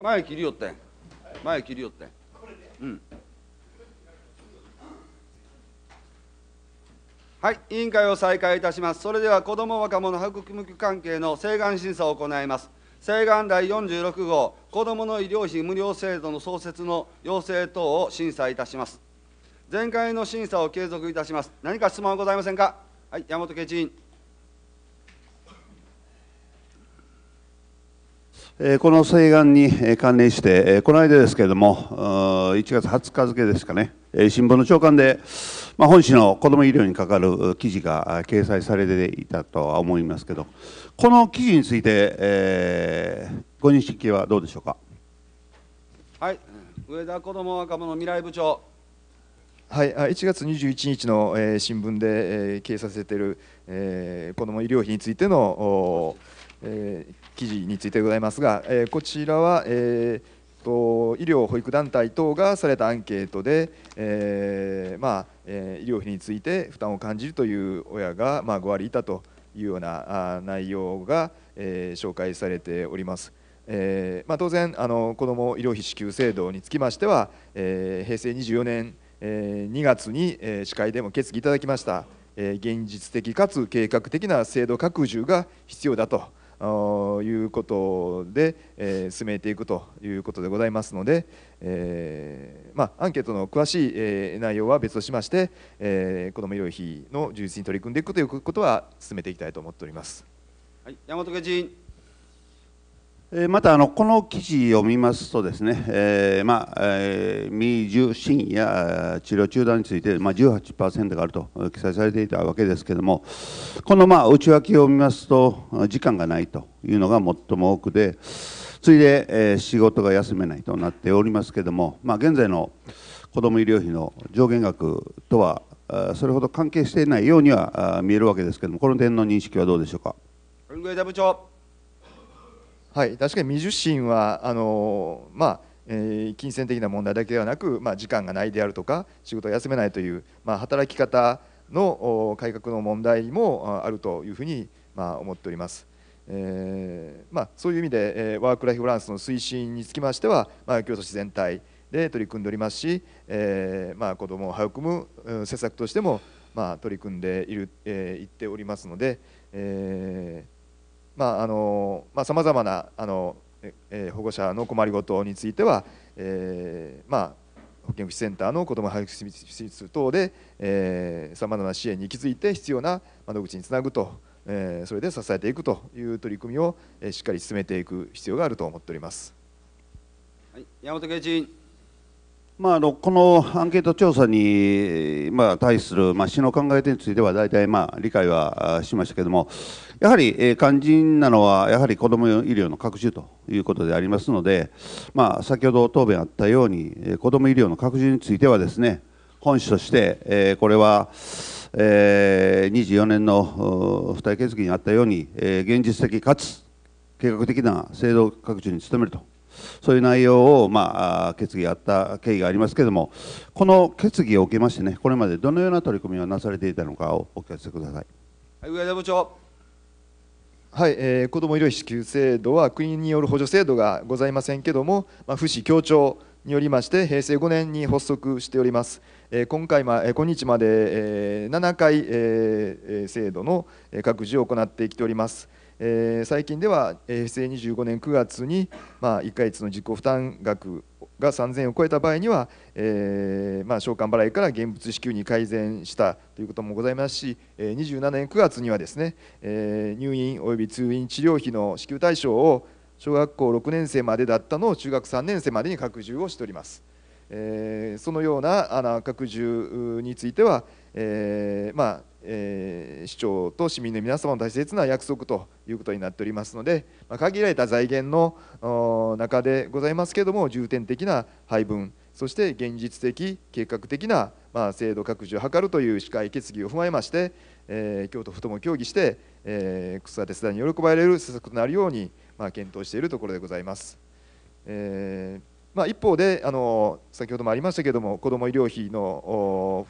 前切りよって前切りよってうんはい委員会を再開いたしますそれでは子ども若者博務局関係の請願審査を行います請願第46号子どもの医療費無料制度の創設の要請等を審査いたします前回の審査を継続いたします何か質問はございませんかはい山本圭一委員この請願に関連して、この間ですけれども、1月20日付ですかね、新聞の朝刊で、まあ、本市の子ども医療にかかる記事が掲載されていたとは思いますけど、この記事について、えー、ご認識はどうでしょうか。はい、上田子ども若者未来部長。はい、1月21日の、え新聞で、え掲載されている、えー、子ども医療費についての、えー、記事についてございますが、えこちらは、えーと医療保育団体等がされたアンケートで、えー、まあ、えー、医療費について負担を感じるという親が、まあ、5割いたというような内容が、えー、紹介されております。えまあ、当然あの子ども医療費支給制度につきましては、え平成24年、え2月に、え司会でも決議いただきました、え現実的かつ計画的な制度拡充が必要だと。いうことで、え進めていくということでございますので、えまあ、アンケートの詳しい、え内容は別としまして、え子ども医療費の充実に取り組んでいくということは進めていきたいと思っております。はい、山本議員またあのこの記事を見ますとですね、えー、まあ、えー、未受診や治療中断について、まあ、18%があると記載されていたわけですけれどもこのまあ内訳を見ますと時間がないというのが最も多くでついで、えー、仕事が休めないとなっておりますけれども、まあ、現在の子ども医療費の上限額とはそれほど関係していないようには見えるわけですけれどもこの点の認識はどうでしょうか。部長はい、確かに未受信はあの、まあえー、金銭的な問題だけではなく、まあ、時間がないであるとか仕事を休めないという、まあ、働き方の改革の問題もあるというふうに、まあ、思っております。えーまあ、そういう意味で、えー、ワーク・ライフ・バランスの推進につきましては、まあ、京都市全体で取り組んでおりますし、えーまあ、子どもを育む施策としても、まあ、取り組んでいる、えー、いっておりますので、えー、まああのまあ、様々なあの、えー、保護者の困りごとについては、えー、まあ、保健福祉センターの子ども配布施設等でさまざまな支援に行き着いて必要な窓口につなぐと、えー、それで支えていくという取り組みをしっかり進めていく必要があると思っております。はい、山本圭一まあ、このアンケート調査に、まあ、対する、まあ、市の考えについては大体、まあ、理解はしましたけれども、やはり、えー、肝心なのは、やはり子ども医療の拡充ということでありますので、まあ、先ほど答弁あったように、えー、子ども医療の拡充についてはですね、本市として、えー、これは、えー、24年の付帯決議にあったように、えー、現実的かつ計画的な制度拡充に努めると。そういう内容を、まあ、決議があった経緯がありますけれども、この決議を受けましてね、これまでどのような取り組みがなされていたのかをお聞かせください。はい、上田部長。はい、えー、子ども医療支給制度は国による補助制度がございませんけれども、まあ、府市協調によりまして平成5年に発足しております。えー、今回ま、え今日まで、えー、7回、えー、制度の拡充を行ってきております。えー、最近では平成25年9月に、まあ、1か月の自己負担額が3000円を超えた場合には、えーまあ、償還払いから現物支給に改善したということもございますし27年9月にはですね、えー、入院および通院治療費の支給対象を小学校6年生までだったのを中学3年生までに拡充をしております。えー、そのようなあの拡充については、えーまあ、えー、市長と市民の皆様の大切な約束ということになっておりますので、まあ、限られた財源の中でございますけれども、重点的な配分、そして現実的、計画的な、まあ、制度拡充を図るという市会決議を踏まえまして、えー、京都府とも協議して、えー、子育て世代に喜ばれる施策となるように、まあ、検討しているところでございます。えーまあ、一方であの、先ほどもありましたけれども、子ども医療費の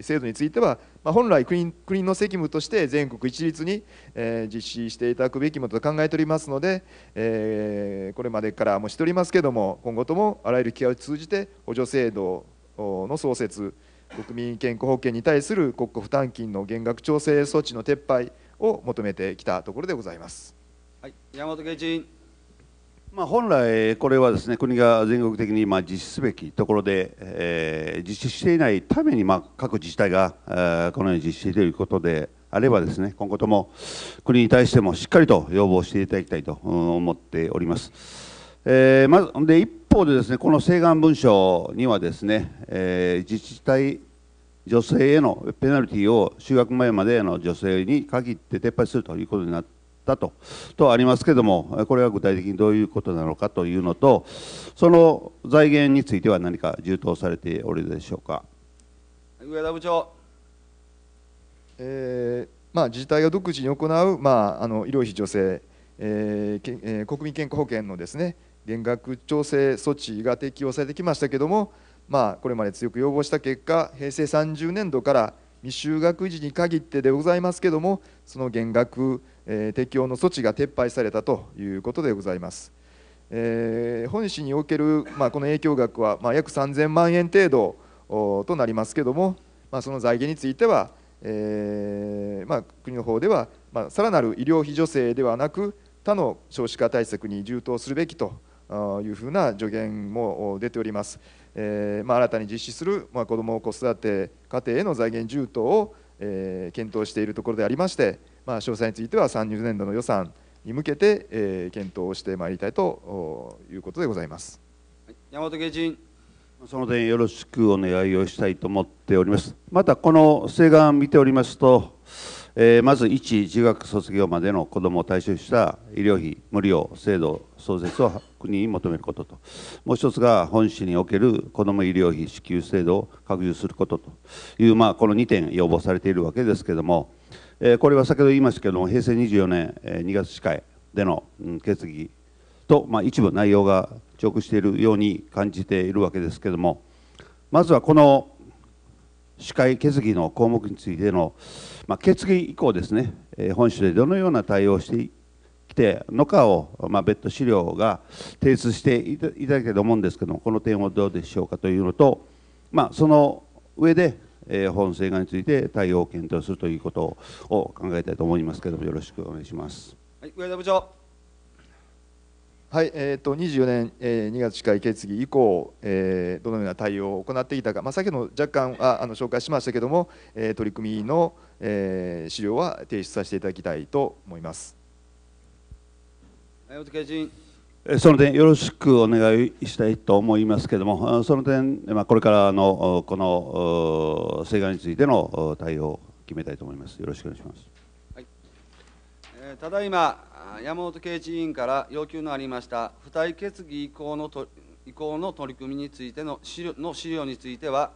制度については、まあ、本来国国の責務として全国一律に、えー、実施していただくべきものと考えておりますので、えー、これまでからもしておりますけれども今後ともあらゆる機会を通じて補助制度の創設国民健康保険に対する国庫負担金の減額調整措置の撤廃を求めてきたところでございます。はい、山本圭一まあ、本来、これはですね国が全国的にまあ実施すべきところで、えー、実施していないためにまあ各自治体が、このように実施しているということであればですね今後とも国に対してもしっかりと要望していただきたいと思っております。えー、まずで一方でですねこの請願文書にはですね、えー、自治体女性へのペナルティを就学前までの女性に限って撤廃するということになってったととありますけどもこれは具体的にどういうことなのかというのとその財源については何か充当されておるでしょうか上田部長、えーまあ、自治体が独自に行う、まあ、あの医療費助成、えーえー、国民健康保険のですね減額調整措置が適用されてきましたけども、まあ、これまで強く要望した結果平成30年度から未就学児に限ってでございますけどもその減額え適用の措置が撤廃されたということでございます。えー、本市における、まあ、この影響額は、まあ、約3000万円程度となりますけども、まあ、その財源については、えー、まあ、国の方では、まあ、さらなる医療費助成ではなく他の少子化対策に充当するべきというふうな助言も出ております、えー、ま新たに実施する、ま子ども子育て家庭への財源充当を、え検討しているところでありましてまあ、詳細については30年度の予算に向けて、えー、検討をしてまいりたいということでございます。山本芸人その点よろしくお願いをしたいと思っております。またこの請願を見ておりますと、えー、まず1、自学卒業までの子どもを対象にした医療費無料制度創設を国に求めることと、もう一つが本市における子ども医療費支給制度を拡充することという、まあ、この2点要望されているわけですけれども、えー、これは先ほど言いましたけども平成24年、えー、2月司会での、うん、決議と、まあ、一部内容が重複しているように感じているわけですけれどもまずはこの司会決議の項目についての、まあ、決議以降ですね、えー、本州でどのような対応をしてきてのかを、まあ、別途資料が提出していただけると思うんですけどもこの点をどうでしょうかというのと、まあ、その上でえー、法請願について対応を検討するということを考えたいと思いますけれども、よろしくお願いします。はい、上田部長。はい、えーと、24年、えー、2月市会決議以降、えー、どのような対応を行ってきたか、まあ、先ほど若干ああの紹介しましたけれども、えー、取り組みの、えー、資料は提出させていただきたいと思います。はい、お疲れその点よろしくお願いしたいと思いますけれども、その点、まこれからのこの請願についての対応を決めたいと思います。よろしくお願いします。はい、えただいま山本圭一委員から要求のありました付帯決議移行のと移行の取り組みについての資料の資料については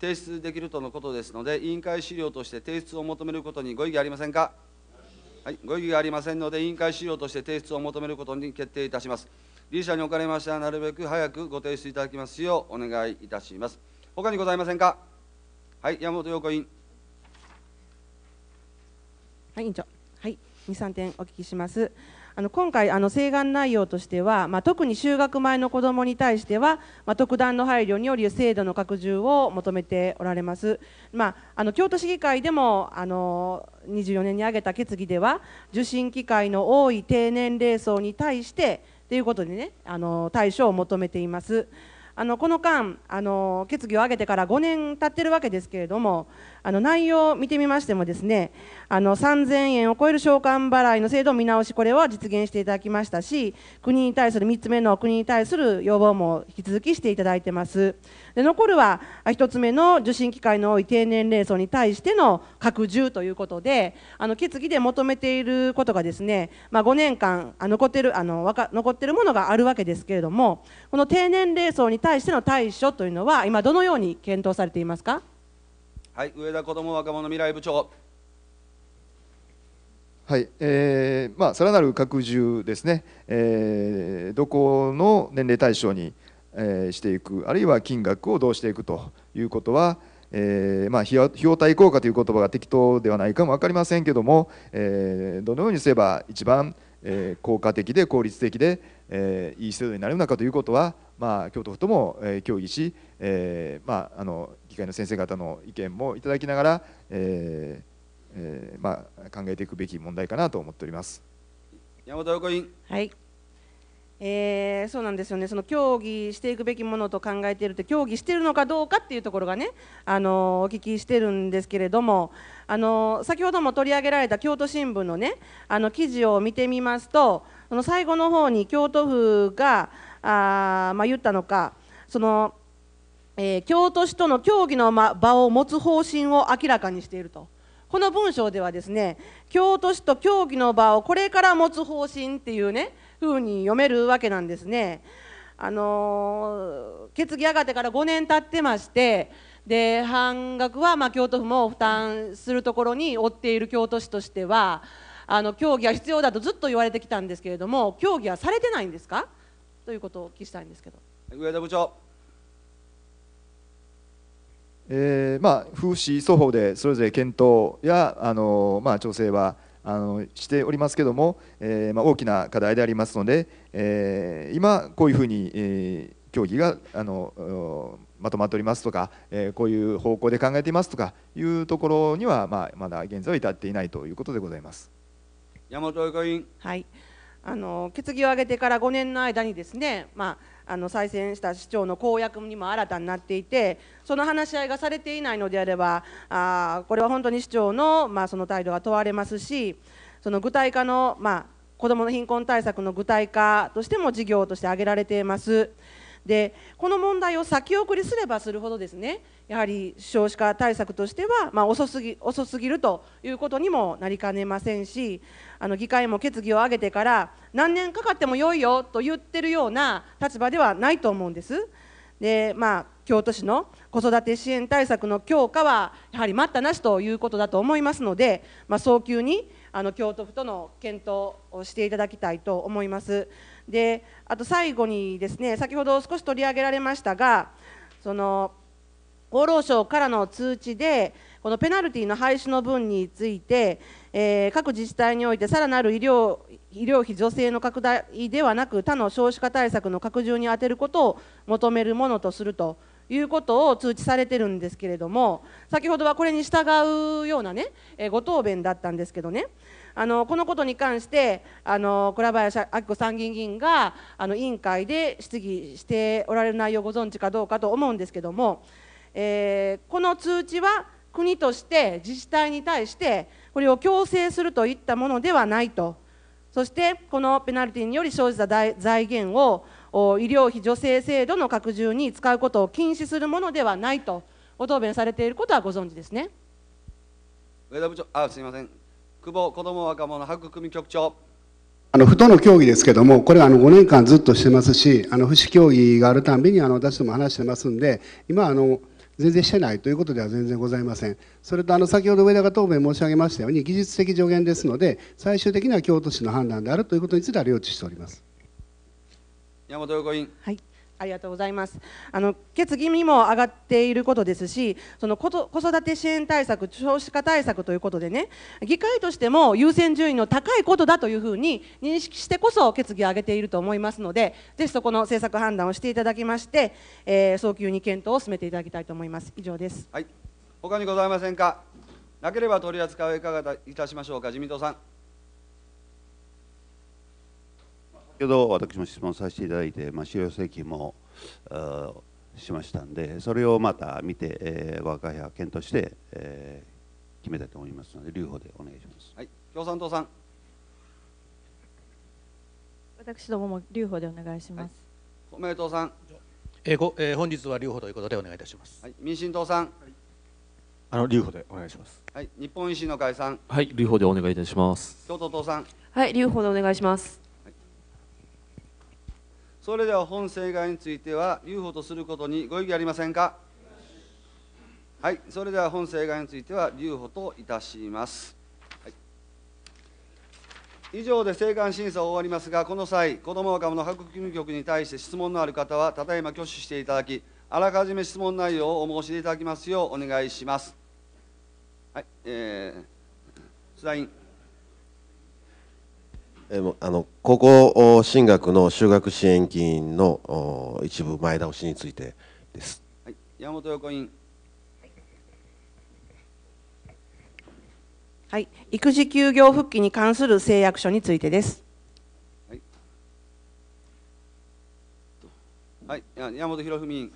提出できるとのことですので委員会資料として提出を求めることにご異議ありませんか。はい、ご異議がありませんので、委員会資料として提出を求めることに決定いたします。理事者におかれましては、なるべく早くご提出いただきますようお願いいたします。他にございませんか。はい、山本陽子委員。はい、委員長。はい、2、3点お聞きします。あの今回請願内容としては、まあ、特に就学前の子どもに対しては、まあ、特段の配慮により制度の拡充を求めておられます、まあ、あの京都市議会でもあの24年に挙げた決議では受診機会の多い低年齢層に対してということでねあの対処を求めています。あのこの間あの決議を挙げてから5年経ってるわけですけれどもあの内容を見てみましてもですねあの3000円を超える償還払いの制度見直しこれは実現していただきましたし国に対する3つ目の国に対する要望も引き続きしていただいてますで残るは1つ目の受信機会の多い低年齢層に対しての拡充ということであの決議で求めていることがですね、まあ、5年間あ残ってるあの残ってるものがあるわけですけれどもこの低年齢層に対しての対処というのは今どのように検討されていますかはい、上田子ども若者未来部長。はいえーまあ、さらなる拡充ですね、えー、どこの年齢対象に、えー、していく、あるいは金額をどうしていくということは、えーまあ、費用対効果という言葉が適当ではないかも分かりませんけども、えー、どのようにすれば一番、えー、効果的で効率的で、えー、いい制度になるのかということは、まあ、京都府とも、えー、協議し、えーまあ、あの議会の先生方の意見もいただきながら、えーえーまあ、考えていくべき問題かなと思っております山本横委員。はいえー、そうなんですよねその協議していくべきものと考えているって協議しているのかどうかっていうところがねあのお聞きしてるんですけれどもあの先ほども取り上げられた京都新聞のねあの記事を見てみますとの最後の方に京都府があ、まあ、言ったのかその、えー、京都市との協議の場を持つ方針を明らかにしていると。この文章ではですね京都市と協議の場をこれから持つ方針っていうねふうに読めるわけなんですね。あのー、決議上がってから5年経ってましてで半額はま京都府も負担するところに負っている京都市としてはあの協議は必要だとずっと言われてきたんですけれども協議はされてないんですかということをお聞きしたいんですけど上田部長えーまあ、風刺双方でそれぞれ検討やあの、まあ、調整はあのしておりますけれども、えーまあ、大きな課題でありますので、えー、今、こういうふうに、えー、協議があのまとまっておりますとか、えー、こういう方向で考えていますとかいうところには、まあ、まだ現在は至っていないということでございます。山本委員。はい。あの決議を挙げてから5年の間にですね、まあ、あの再選した市長の公約にも新たになっていて、その話し合いがされていないのであれば、あこれは本当に市長の,、まあその態度が問われますし、その具体化の、まあ、子どもの貧困対策の具体化としても事業として挙げられています。でこの問題を先送りすればするほどですねやはり少子化対策としては、まあ、遅すぎ遅すぎるということにもなりかねませんしあの議会も決議を挙げてから何年かかってもよいよと言ってるような立場ではないと思うんです。でまあ、京都市の子育て支援対策の強化はやはり待ったなしということだと思いますので、まあ、早急にあの京都府との検討をしていただきたいと思います。であと最後にですね先ほど少し取り上げられましたがその厚労省からの通知でこのペナルティの廃止の分について、えー、各自治体においてさらなる医療医療費助成の拡大ではなく他の少子化対策の拡充に充てることを求めるものとするということを通知されているんですけれども先ほどはこれに従うようなね、えー、ご答弁だったんですけどねあのこのことに関してあの倉林明子参議院議員があの委員会で質疑しておられる内容をご存知かどうかと思うんですけども、えー、この通知は国として自治体に対してこれを強制するといったものではないと。そしてこのペナルティにより生じた財源を医療費助成制度の拡充に使うことを禁止するものではないとご答弁されていることはご存知ですね。上田部長あすみません久保子ども若者育組局長あの不との協議ですけども、これはあの5年間ずっとしてますし、あの不死協議があるたんびにあの私ども話してますんで、今あの、全然してないということでは全然ございません。それとあの先ほど上田が答弁申し上げましたように、技術的助言ですので、最終的には京都市の判断であるということについては、了知しております。山本横委員、はいありがとうございますあの決議にも上がっていることですしその子育て支援対策、少子化対策ということでね議会としても優先順位の高いことだというふうに認識してこそ決議を上げていると思いますのでぜひそこの政策判断をしていただきまして、えー、早急に検討を進めていただきたいと思います。以上です、はい、他にございませんかなければ取り扱いはいかがいたしましょうか自民党さん。先ほど私も質問させていただいて、まあ、資料請求もしましたんで、それをまた見て、えー、我が家は検討して、えー、決めたいと思いますので、留保でお願いします。はい、共産党さん。私どもも留保でお願いします。はい、公明党さん。えー、ご、えー、本日は留保ということでお願いいたします。はい、民進党さん。はい、あの留保でお願いします。はい、日本維新の解散。はい、留保でお願いいたします。京都党さん。はい、留保でお願いします。それでは本請願については、留保とすることにご異議ありませんか。はい、それでは本請願については、留保といたします。以上で請願審査を終わりますが、この際、子ども若者発務局に対して質問のある方は、ただいま挙手していただき、あらかじめ質問内容をお申し出いただきますようお願いします。はい、えー、えー、あの高校進学の就学支援金の一部前倒しについてです。はい、山本横委はい、育児休業復帰に関する誓約書についてです。はい、はい、山本博文委員。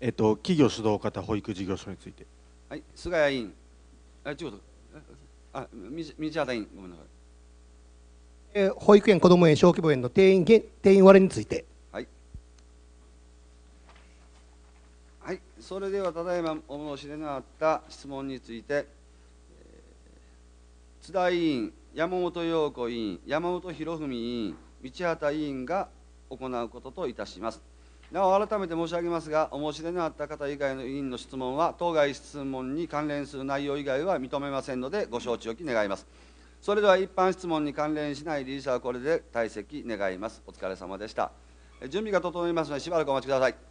えっと、企業主導型保育事業所について。はい、菅谷委員。あ、ちう。っと。あ、道畑委員、ごめんなさい。えー、保育園、こども園、小規模園の定員定員割れについて。はい、はい、それではただいまお申し出のあった質問について、津田委員、山本陽子委員、山本博文委員、道畑委員が行うことといたします。なお改めて申し上げますが、お申し出のあった方以外の委員の質問は、当該質問に関連する内容以外は認めませんので、ご承知おき願います。それでは一般質問に関連しない理事者はこれで退席願いますお疲れ様でした準備が整いますのでしばらくお待ちください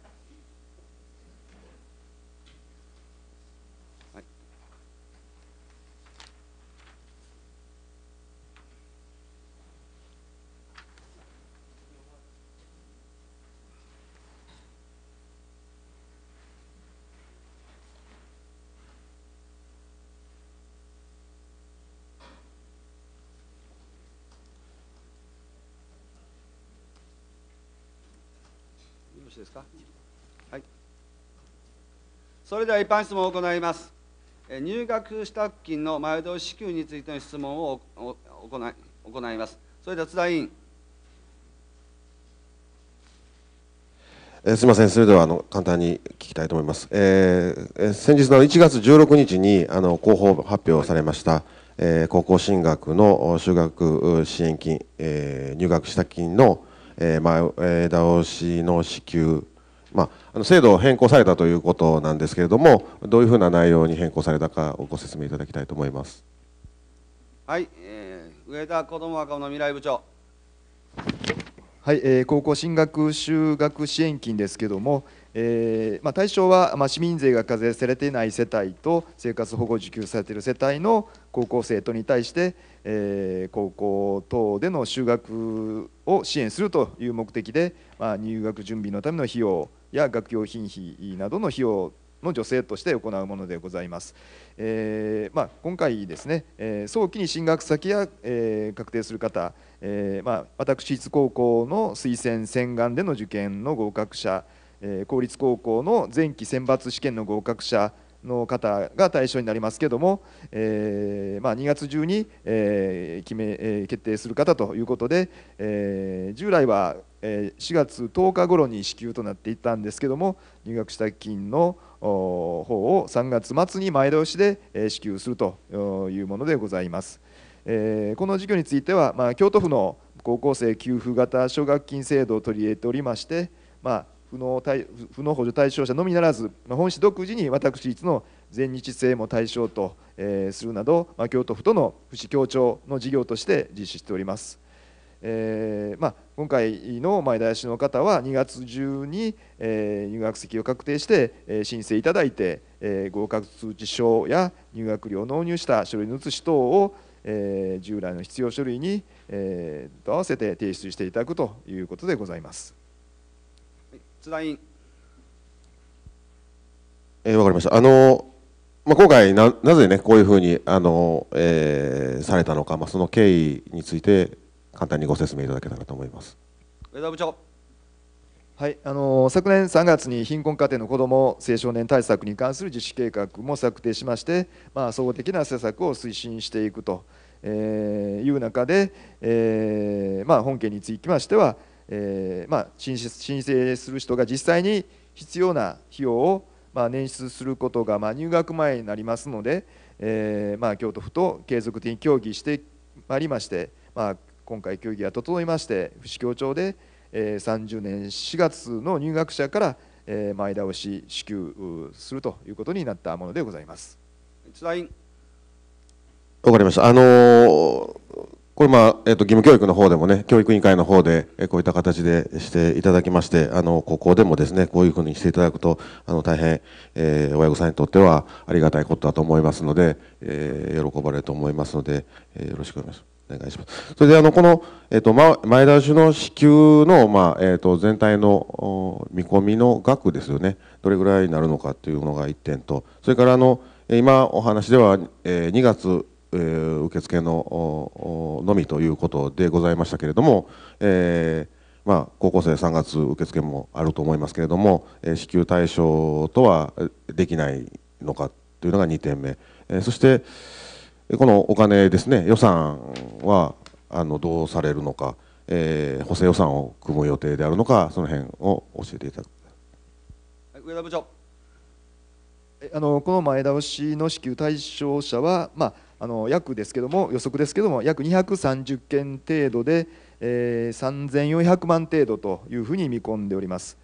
ろしいですか、はい、それでは一般質問を行います入学支度金の前倒し支給についての質問を行い行いますそれでは津田委員えすみません、それではあの簡単に聞きたいと思います。えー、先日の1月16日にあの広報発表されました、はい、えー、高校進学の就学支援金、えー、入学した金の、えー、前倒しの支給、まあ、あの制度を変更されたということなんですけれども、どういうふうな内容に変更されたかをご説明いただきたいと思います。はい、えー、上田子ども若者未来部長。はい、えー、高校進学就学支援金ですけれども、えー、まあ、対象は、まあ、市民税が課税されていない世帯と生活保護受給されている世帯の高校生徒に対して、えー、高校等での就学を支援するという目的で、まあ、入学準備のための費用や学用品費などの費用の助成として行うものでございます。えー、まあ、今回ですね、えー、早期に進学先や、えー、確定する方、えまあ、私立高校の推薦・洗顔での受験の合格者公立高校の前期選抜試験の合格者の方が対象になりますけども、えー、まあ、2月中に、えー、決め、え決定する方ということで、え従来は、4月10日頃に支給となっていたんですけども入学した金の方を3月末に前倒しで、支給するというものでございます。この事業については、まあ、京都府の高校生給付型奨学金制度を取り入れておりまして、まあ不能不能補助対象者のみならず、本市独自に私立の全日制も対象と、するなど、京都府との府市協調の事業として実施しております。えーまあ、今回の前田市の方は2月中に、入学籍を確定して、申請いただいて、合格通知書や入学料を納入した書類の写し等を、従来の必要書類に、と合わせて提出していただくということでございます。津田委員。えー、わかりました。あのまあ、今回ななぜねこういうふうにあの、えー、されたのか、まあ、その経緯について簡単にご説明いただけたらと思います。上田部長はい、あの昨年3月に貧困家庭の子ども青少年対策に関する実施計画も策定しまして、まあ、総合的な施策を推進していくという中で、えーまあ、本件につきましては、えー、まあ、申請する人が実際に必要な費用を、まあ、捻出することが、まあ、入学前になりますので、えー、まあ、京都府と継続的に協議してまいりまして、まあ、今回協議が整いまして府市協調で、え30年4月の入学者から、え前倒し支給するということになったものでございます。わかりました。あのーこれ、まあえっと、義務教育の方でもね、教育委員会の方で、えこういった形でしていただきまして、あのここでもですね、こういうふうにしていただくと、あの大変、えー、親御さんにとってはありがたいことだと思いますので、えー、喜ばれると思いますので、えー、よろしくお願いします。お願いします。それであのこの、えーと、前倒しの支給の、まあえーと、と全体の見込みの額ですよね、どれぐらいになるのかというのが1点と、それからあの今お話では、えー、2月えー、受付ののみということでございましたけれども、えー、まあ、高校生3月受付もあると思いますけれども、えー、支給対象とはできないのかというのが2点目、えそしてこのお金ですね予算はあのどうされるのか、え補正予算を組む予定であるのかその辺を教えていただく、はい、上田部長あのこの前倒しの支給対象者は、まああの約ですけども予測ですけども約230件程度で、えー、3400万程度というふうに見込んでおります。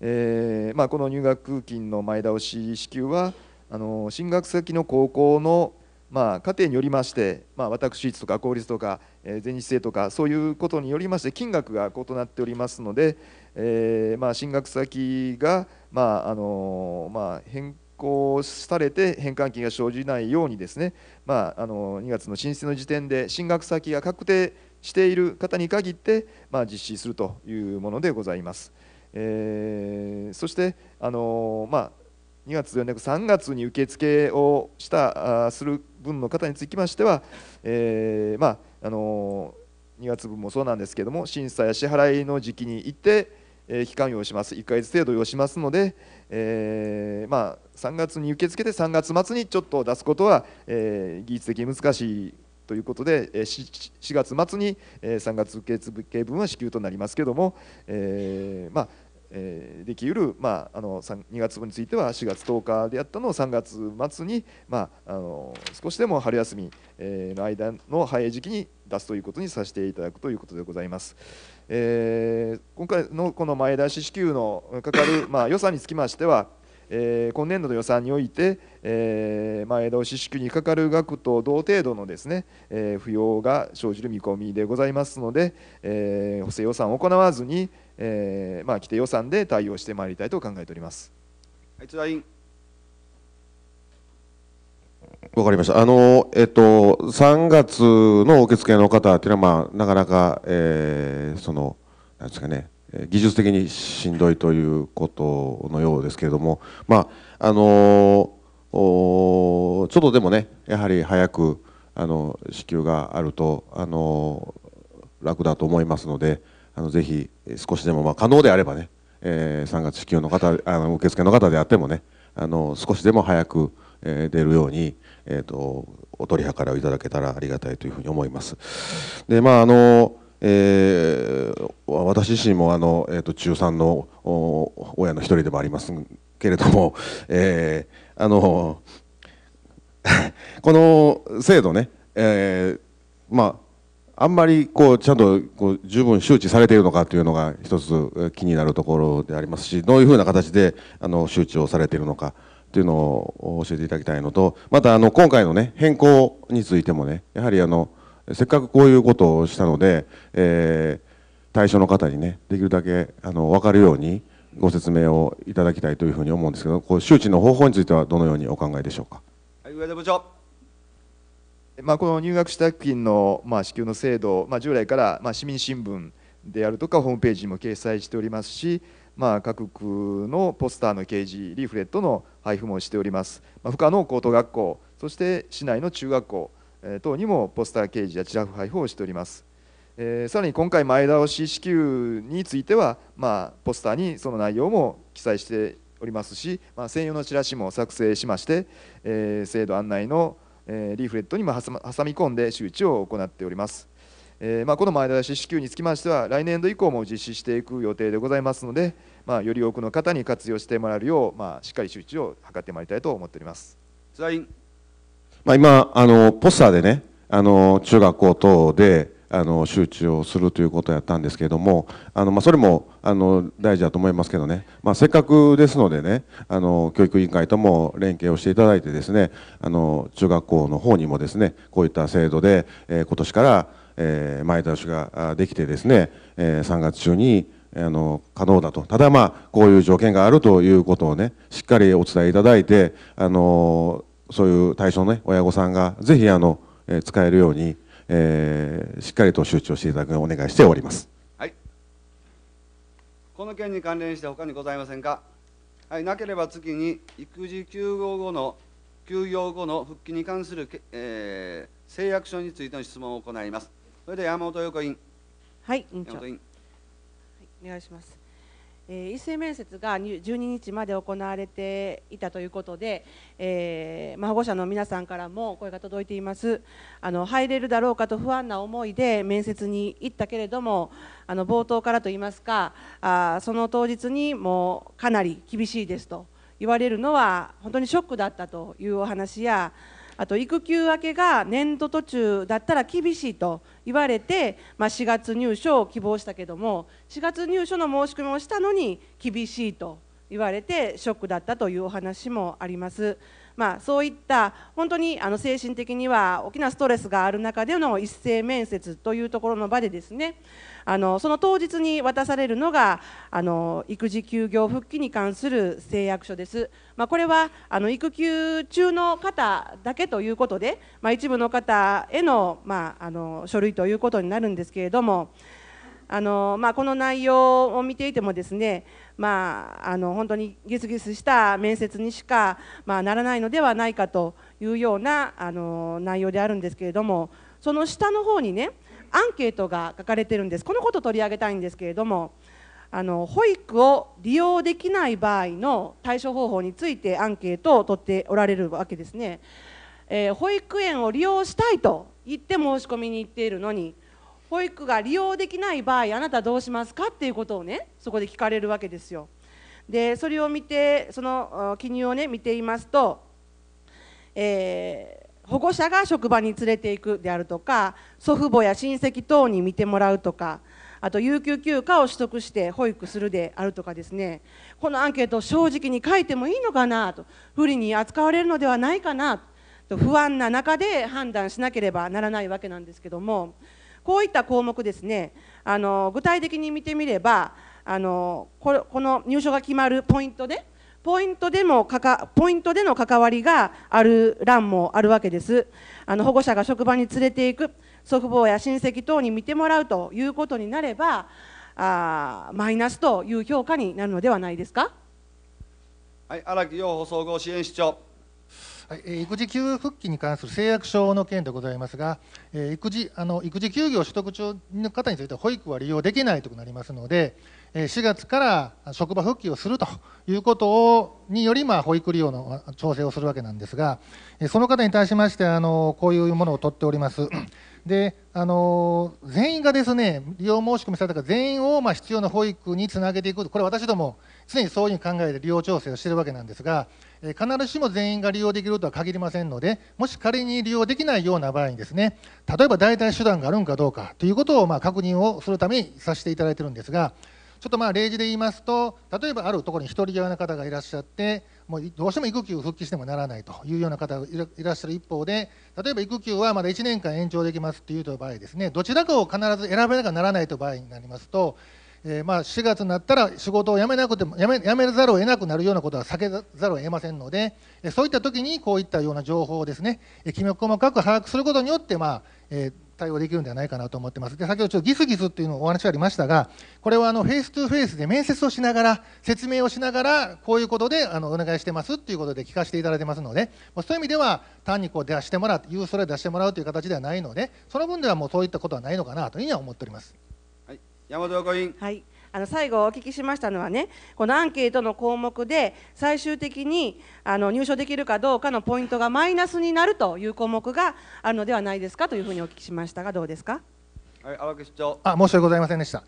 えーまあ、この入学金の前倒し支給はあの進学先の高校の、まあ、家庭によりまして、まあ、私立とか公立とか、えー、全日制とかそういうことによりまして金額が異なっておりますので、えーまあ、進学先が、まああのまあ、変更こうされて返還期が生じないようにですね、まあ、あの2月の申請の時点で進学先が確定している方に限って、まあ、実施するというものでございます。えー、そして、あのまあ、2月ではなく3月に受付をしたあする分の方につきましては、えー、まああの2月分もそうなんですけども審査や支払いの時期に行ってえー、期間を要します1か月程度要しますので、えー、まあ、3月に受け付けて3月末にちょっと出すことは、えー、技術的に難しいということで 4, 4月末に3月受付分は支給となりますけれども、えー、まあえー、できうる、まあ、あの2月分については4月10日であったのを3月末に、まあ、あの少しでも春休みの間の早い時期に出すということにさせていただくということでございます。えー、今回のこの前出し支給のかかる、まあ、予算につきましては、えー、今年度の予算において、えー、前倒し支給にかかる額と同程度のですね、えー、不要が生じる見込みでございますので、えー、補正予算を行わずに、えーまあ、規定予算で対応してまいりたいと考えております。はい、わかりました。あの、えっと、3月の受付の方っていうのは、まあ、なかなか、えー、その、なんですかね、技術的にしんどいということのようですけれども、まあ、あのちょっとでもね、やはり早く、あの、支給があると、あの楽だと思いますので、あの、ぜひ、少しでも、まあ、可能であればね、えー、3月支給の方、あの、受付の方であってもね、あの、少しでも早く、え出るように、えーと、お取り計らいをいただけたらありがたいというふうに思います。でまああのえー、私自身もあの、えーと、中3の親の一人でもありますけれども、えー、あの この制度ね、えー、まああんまりこうちゃんとこう十分周知されているのかというのが一つ気になるところでありますしどういうふうな形であの周知をされているのかっていうのを教えていただきたいのとまたあの今回の、ね、変更についてもねやはりあのせっかくこういうことをしたので、えー、対象の方にねできるだけあの分かるようにご説明をいただきたいというふうに思うんですけどこう周知の方法についてはどのようにお考えでしょうか。はい、上田部長まあ、この入学支度金のまあ支給の制度、まあ、従来からまあ市民新聞であるとかホームページにも掲載しておりますし、まあ、各区のポスターの掲示リーフレットの配布もしております、まあ、不可の高等学校そして市内の中学校、えー、等にもポスター掲示やチラフ配布をしております、えー、さらに今回前倒し支給については、まあ、ポスターにその内容も記載しておりますし、まあ、専用のチラシも作成しまして、えー、制度案内のえリーフレットにも挟み込んで周知を行っております。えー、まあ、この前倒し支給につきましては、来年度以降も実施していく予定でございますので、まあ、より多くの方に活用してもらえるよう、まあ、しっかり周知を図ってまいりたいと思っておりますまあ、今あの、ポスターでね、あの中学校等であの周知をするということやったんですけれども、あのまあ、それもあの大事だと思いますけどね、まあ、せっかくですのでね、あの教育委員会とも連携をしていただいて、ですねあの中学校の方にもですねこういった制度で、えー、今年からえー、前倒しができてですね、えー、3月中にあの可能だと、ただまあ、こういう条件があるということをね、しっかりお伝えいただいて、あのそういう対象の、ね、親御さんがぜひあの、えー、使えるように、えー、しっかりと周知をしていただくようお願いしております。はい、この件に関連して他にございませんか。はい、なければ次に育児休業後の休業後の復帰に関する、えー、誓約書についての質問を行います。それで山本横院。はい、委員長。はい、お願いします。えー、一斉面接が12日まで行われていたということで、えーまあ、保護者の皆さんからも声が届いていますあの入れるだろうかと不安な思いで面接に行ったけれどもあの冒頭からといいますかあその当日にもうかなり厳しいですと言われるのは本当にショックだったというお話やあと育休明けが年度途中だったら厳しいと言われて、まあ、4月入所を希望したけども4月入所の申し込みをしたのに厳しいと言われてショックだったというお話もあります。まあ、そういった本当にあの精神的には大きなストレスがある中での一斉面接というところの場でですねあのその当日に渡されるのがあの育児休業復帰に関する誓約書です、まあ、これはあの育休中の方だけということで、まあ、一部の方への,、まあ、あの書類ということになるんですけれどもあの、まあ、この内容を見ていてもですねまあ、あの本当にギスギスした面接にしか、まあ、ならないのではないかというようなあの内容であるんですけれどもその下の方にねアンケートが書かれてるんですこのことを取り上げたいんですけれどもあの保育を利用できない場合の対処方法についてアンケートを取っておられるわけですね、えー、保育園を利用したいと言って申し込みに行っているのに保育が利用できない場合あなたどうしますかっていうことをねそこで聞かれるわけですよでそれを見てその記入をね見ていますと、え保護者が職場に連れていくであるとか祖父母や親戚等に見てもらうとかあと有給休暇を取得して保育するであるとかですねこのアンケートを正直に書いてもいいのかなと不利に扱われるのではないかなと不安な中で判断しなければならないわけなんですけどもこういった項目ですねあの具体的に見てみればあのこの入所が決まるポイントで、ね、ポイントでもかかポイントでの関わりがある欄もあるわけですあの保護者が職場に連れていく祖父母や親戚等に見てもらうということになればあマイナスという評価になるのではないですかはい荒木陽子総合支援室長はい、育児休復帰に関する誓約書の件でございますが、えー、育児あの育児休業取得中の方については保育は利用できないとなりますので、4月から職場復帰をするということをにより、まあ、保育利用の調整をするわけなんですが、その方に対しましてあの、こういうものを取っております。であの全員がですね利用申し込みされたから全員をまあ必要な保育につなげていく、これ、私ども、常にそういう考えで利用調整をしているわけなんですが、え必ずしも全員が利用できるとは限りませんので、もし仮に利用できないような場合にですね、例えば代替手段があるんかどうかということをまあ確認をするためにさせていただいているんですが、ちょっとまあ例示で言いますと例えばあるところに一人際の方がいらっしゃってもうどうしても育休復帰してもならないというような方がいらっしゃる一方で例えば育休はまだ1年間延長できますという場合ですねどちらかを必ず選べなきゃならないという場合になりますとえー、まあ4月になったら仕事を辞めなくても辞め辞めざるを得なくなるようなことは避けざるを得ませんので、えそういった時にこういったような情報をですね、えきめ細かく把握することによって、まあえー対応できるんではないかなと思ってます。で、先ほどちょっとギスギスっていうのお話ありましたが、これはあのフェイス2フェイスで面接をしながら、説明をしながら、こういうことであのお願いしてますっていうことで聞かせていただいてますので、そういう意味では単にこう出してもらう、ユーストで出してもらうという形ではないので、その分ではもうそういったことはないのかなというふうには思っております。はい、山田委員。はい。あの最後お聞きしましたのはねこのアンケートの項目で最終的にあの入所できるかどうかのポイントがマイナスになるという項目があるのではないですかというふうにお聞きしましたがどうですか。はい、青木市長あ申し訳ございませんでした、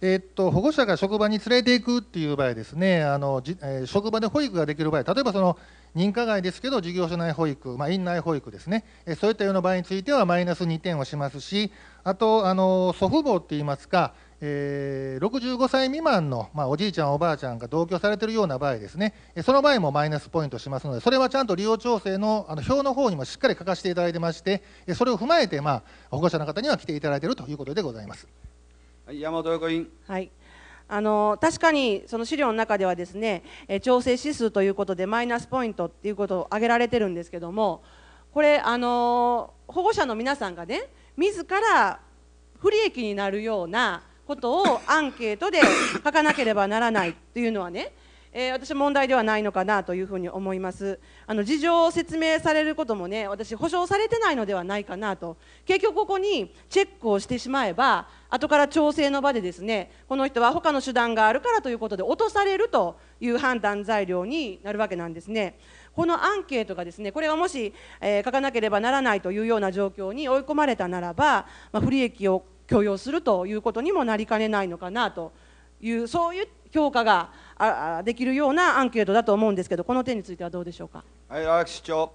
えー、っと、保護者が職場に連れていくっていう場合ですねあのじ、えー、職場で保育ができる場合例えばその認可外ですけど事業所内保育、まあ、院内保育ですね、えー、そういったような場合についてはマイナス2点をしますしあとあの祖父母っていいますかえー、65歳未満の、まあ、おじいちゃん、おばあちゃんが同居されているような場合ですね、その場合もマイナスポイントしますので、それはちゃんと利用調整のあの表の方にもしっかり書かせていただいてまして、それを踏まえて、まあ、保護者の方には来ていただいているということでございます。はい、山本横はいあの確かにその資料の中ではですね調整指数ということでマイナスポイントということを挙げられてるんですけどもこれあの保護者の皆さんがね自ら不利益になるようなことをアンケートで 書かなければならないというのはね、えー、私問題ではないのかなというふうに思いますあの事情を説明されることもね私保証されてないのではないかなと結局ここにチェックをしてしまえば後から調整の場でですねこの人は他の手段があるからということで落とされるという判断材料になるわけなんですねこのアンケートがですねこれがもし、えー、書かなければならないというような状況に追い込まれたならば、まあ、不利益を許容するということにもなりかねないのかなというそういう評価ができるようなアンケートだと思うんですけどこの点についてはどうでしょうか。はい、市長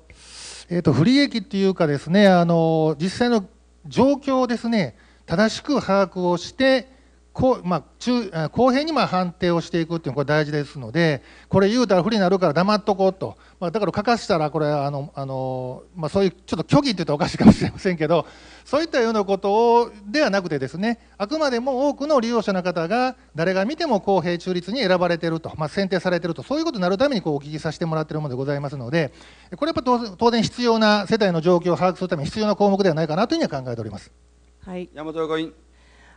えーと、と不利益っていうかですねあの実際の状況をですね正しく把握をしてこうまあ、中公平にまあ判定をしていくっていうのがこれ大事ですのでこれ言うたら不利になるから黙っとこうと、まあ、だから書かせたらこれあのあの、まあ、そういうちょっと虚偽って言ったらおかしいかもしれませんけどそういったようなことをではなくてですねあくまでも多くの利用者の方が誰が見ても公平中立に選ばれていると、まあ、選定されているとそういうことになるためにこうお聞きさせてもらっているものでございますのでこれはやっぱ当然必要な世帯の状況を把握するために必要な項目ではないかなというふうには考えております。はい、山本委員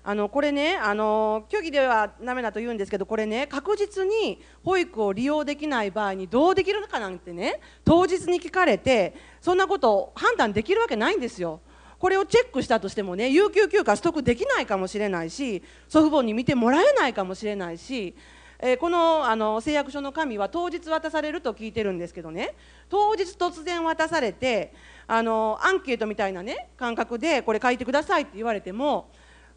あのこれねあの虚偽ではダメだと言うんですけどこれね確実に保育を利用できない場合にどうできるのかなんてね当日に聞かれてそんなことを判断できるわけないんですよ。これをチェックしたとしてもね有給休暇取得できないかもしれないし祖父母に見てもらえないかもしれないしえー、このあの誓約書の紙は当日渡されると聞いてるんですけどね当日突然渡されてあのアンケートみたいなね感覚でこれ書いてくださいって言われても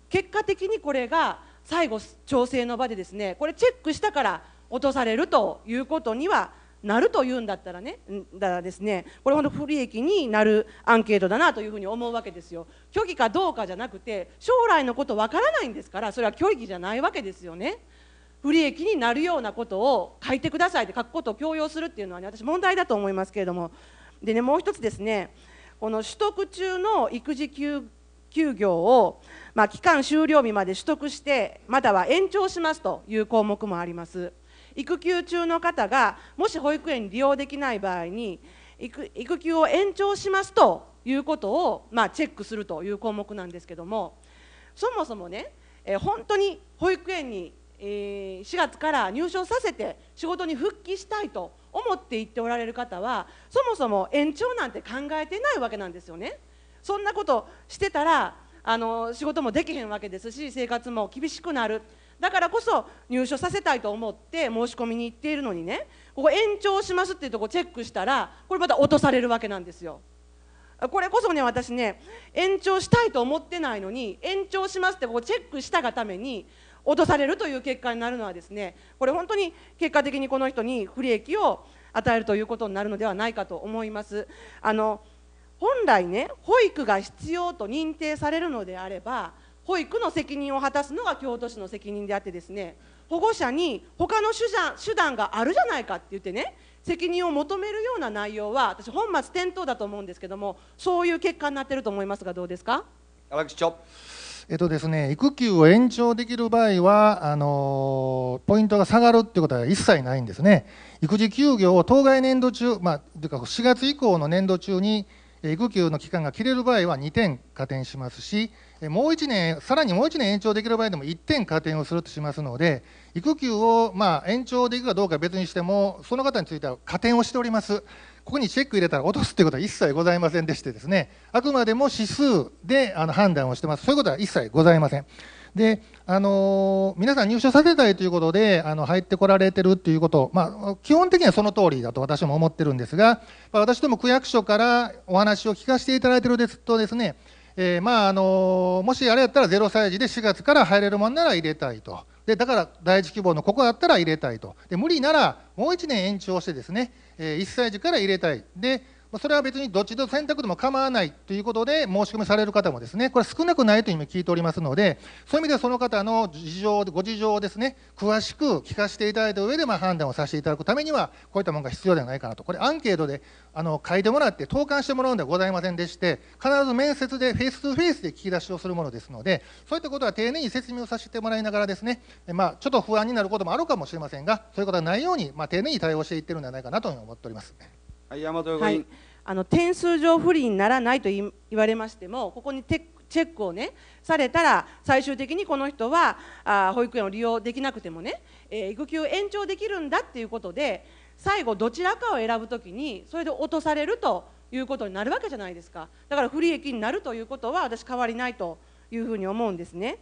結果的にこれが最後調整の場でですねこれチェックしたから落とされるということにはなるというんだったらねだらですねこれほんと不利益になるアンケートだなというふうに思うわけですよ虚偽かどうかじゃなくて将来のことわからないんですからそれは虚偽じゃないわけですよね不利益になるようなことを書いてくださいって書くことを強要するっていうのは、ね、私問題だと思いますけれどもでねもう一つですねこの取得中の育児休休業を、まあ、期間終了日まで取得してまたは延長しますという項目もあります育休中の方がもし保育園に利用できない場合に育休を延長しますということを、まあ、チェックするという項目なんですけどもそもそもね、え本当に保育園に4月から入所させて仕事に復帰したいと思って行っておられる方はそもそも延長なんて考えてないわけなんですよね。そんなことしてたらあの仕事もできへんわけですし生活も厳しくなるだからこそ入所させたいと思って申し込みに行っているのにねここ延長しますっていうとこチェックしたらこれまた落とされるわけなんですよ。これこそね私ね延長したいと思ってないのに延長しますってここチェックしたがために落とされるという結果になるのはですねこれ本当に結果的にこの人に不利益を与えるということになるのではないかと思います。あの本来ね保育が必要と認定されるのであれば保育の責任を果たすのが京都市の責任であってですね保護者に他の手段手段があるじゃないかって言ってね責任を求めるような内容は私本末転倒だと思うんですけどもそういう結果になってると思いますがどうですか荒木長えっとですね、育休を延長できる場合はあのポイントが下がるってことは一切ないんですね、育児休業を当該年度中、まあ、というか4月以降の年度中に育休の期間が切れる場合は2点加点しますし、もう1年、さらにもう1年延長できる場合でも1点加点をするとしますので、育休をまあ延長でいくかどうかは別にしても、その方については加点をしております。ここにチェック入れたら落とすということは一切ございませんでしてですね、あくまでも指数であの判断をしてます。そういうことは一切ございません。であの皆さん入所させたいということであの入ってこられてるっていうこと、まあ、基本的にはその通りだと私も思ってるんですが、ま私ども区役所からお話を聞かせていただいてるですとですね、えー、まああのもしあれやったら0歳児で4月から入れるもんなら入れたいとでだから第1希望のここだったら入れたいとで無理ならもう1年延長してですね、え1歳児から入れたいでそれは別にどっちの選択でも構わないということで申し込みされる方もですねこれ少なくないという意味聞いておりますのでそういう意味ではその方の事情ご事情をですね詳しく聞かせていただいた上でま判断をさせていただくためにはこういったものが必要ではないかなとこれアンケートであの書いてもらって投函してもらうんではございませんでして必ず面接でフェイス2フェイスで聞き出しをするものですのでそういったことは丁寧に説明をさせてもらいながらですね、まあ、ちょっと不安になることもあるかもしれませんがそういうことはないように、ま丁寧に対応していってるんではないかなと思っております。はい、山田はい、あの点数上不利にならないと言われましてもここにテチェックをねされたら最終的にこの人はあ保育園を利用できなくてもね、えー、育休延長できるんだっていうことで最後どちらかを選ぶときにそれで落とされるということになるわけじゃないですかだから不利益になるということは私変わりないというふうに思うんですね。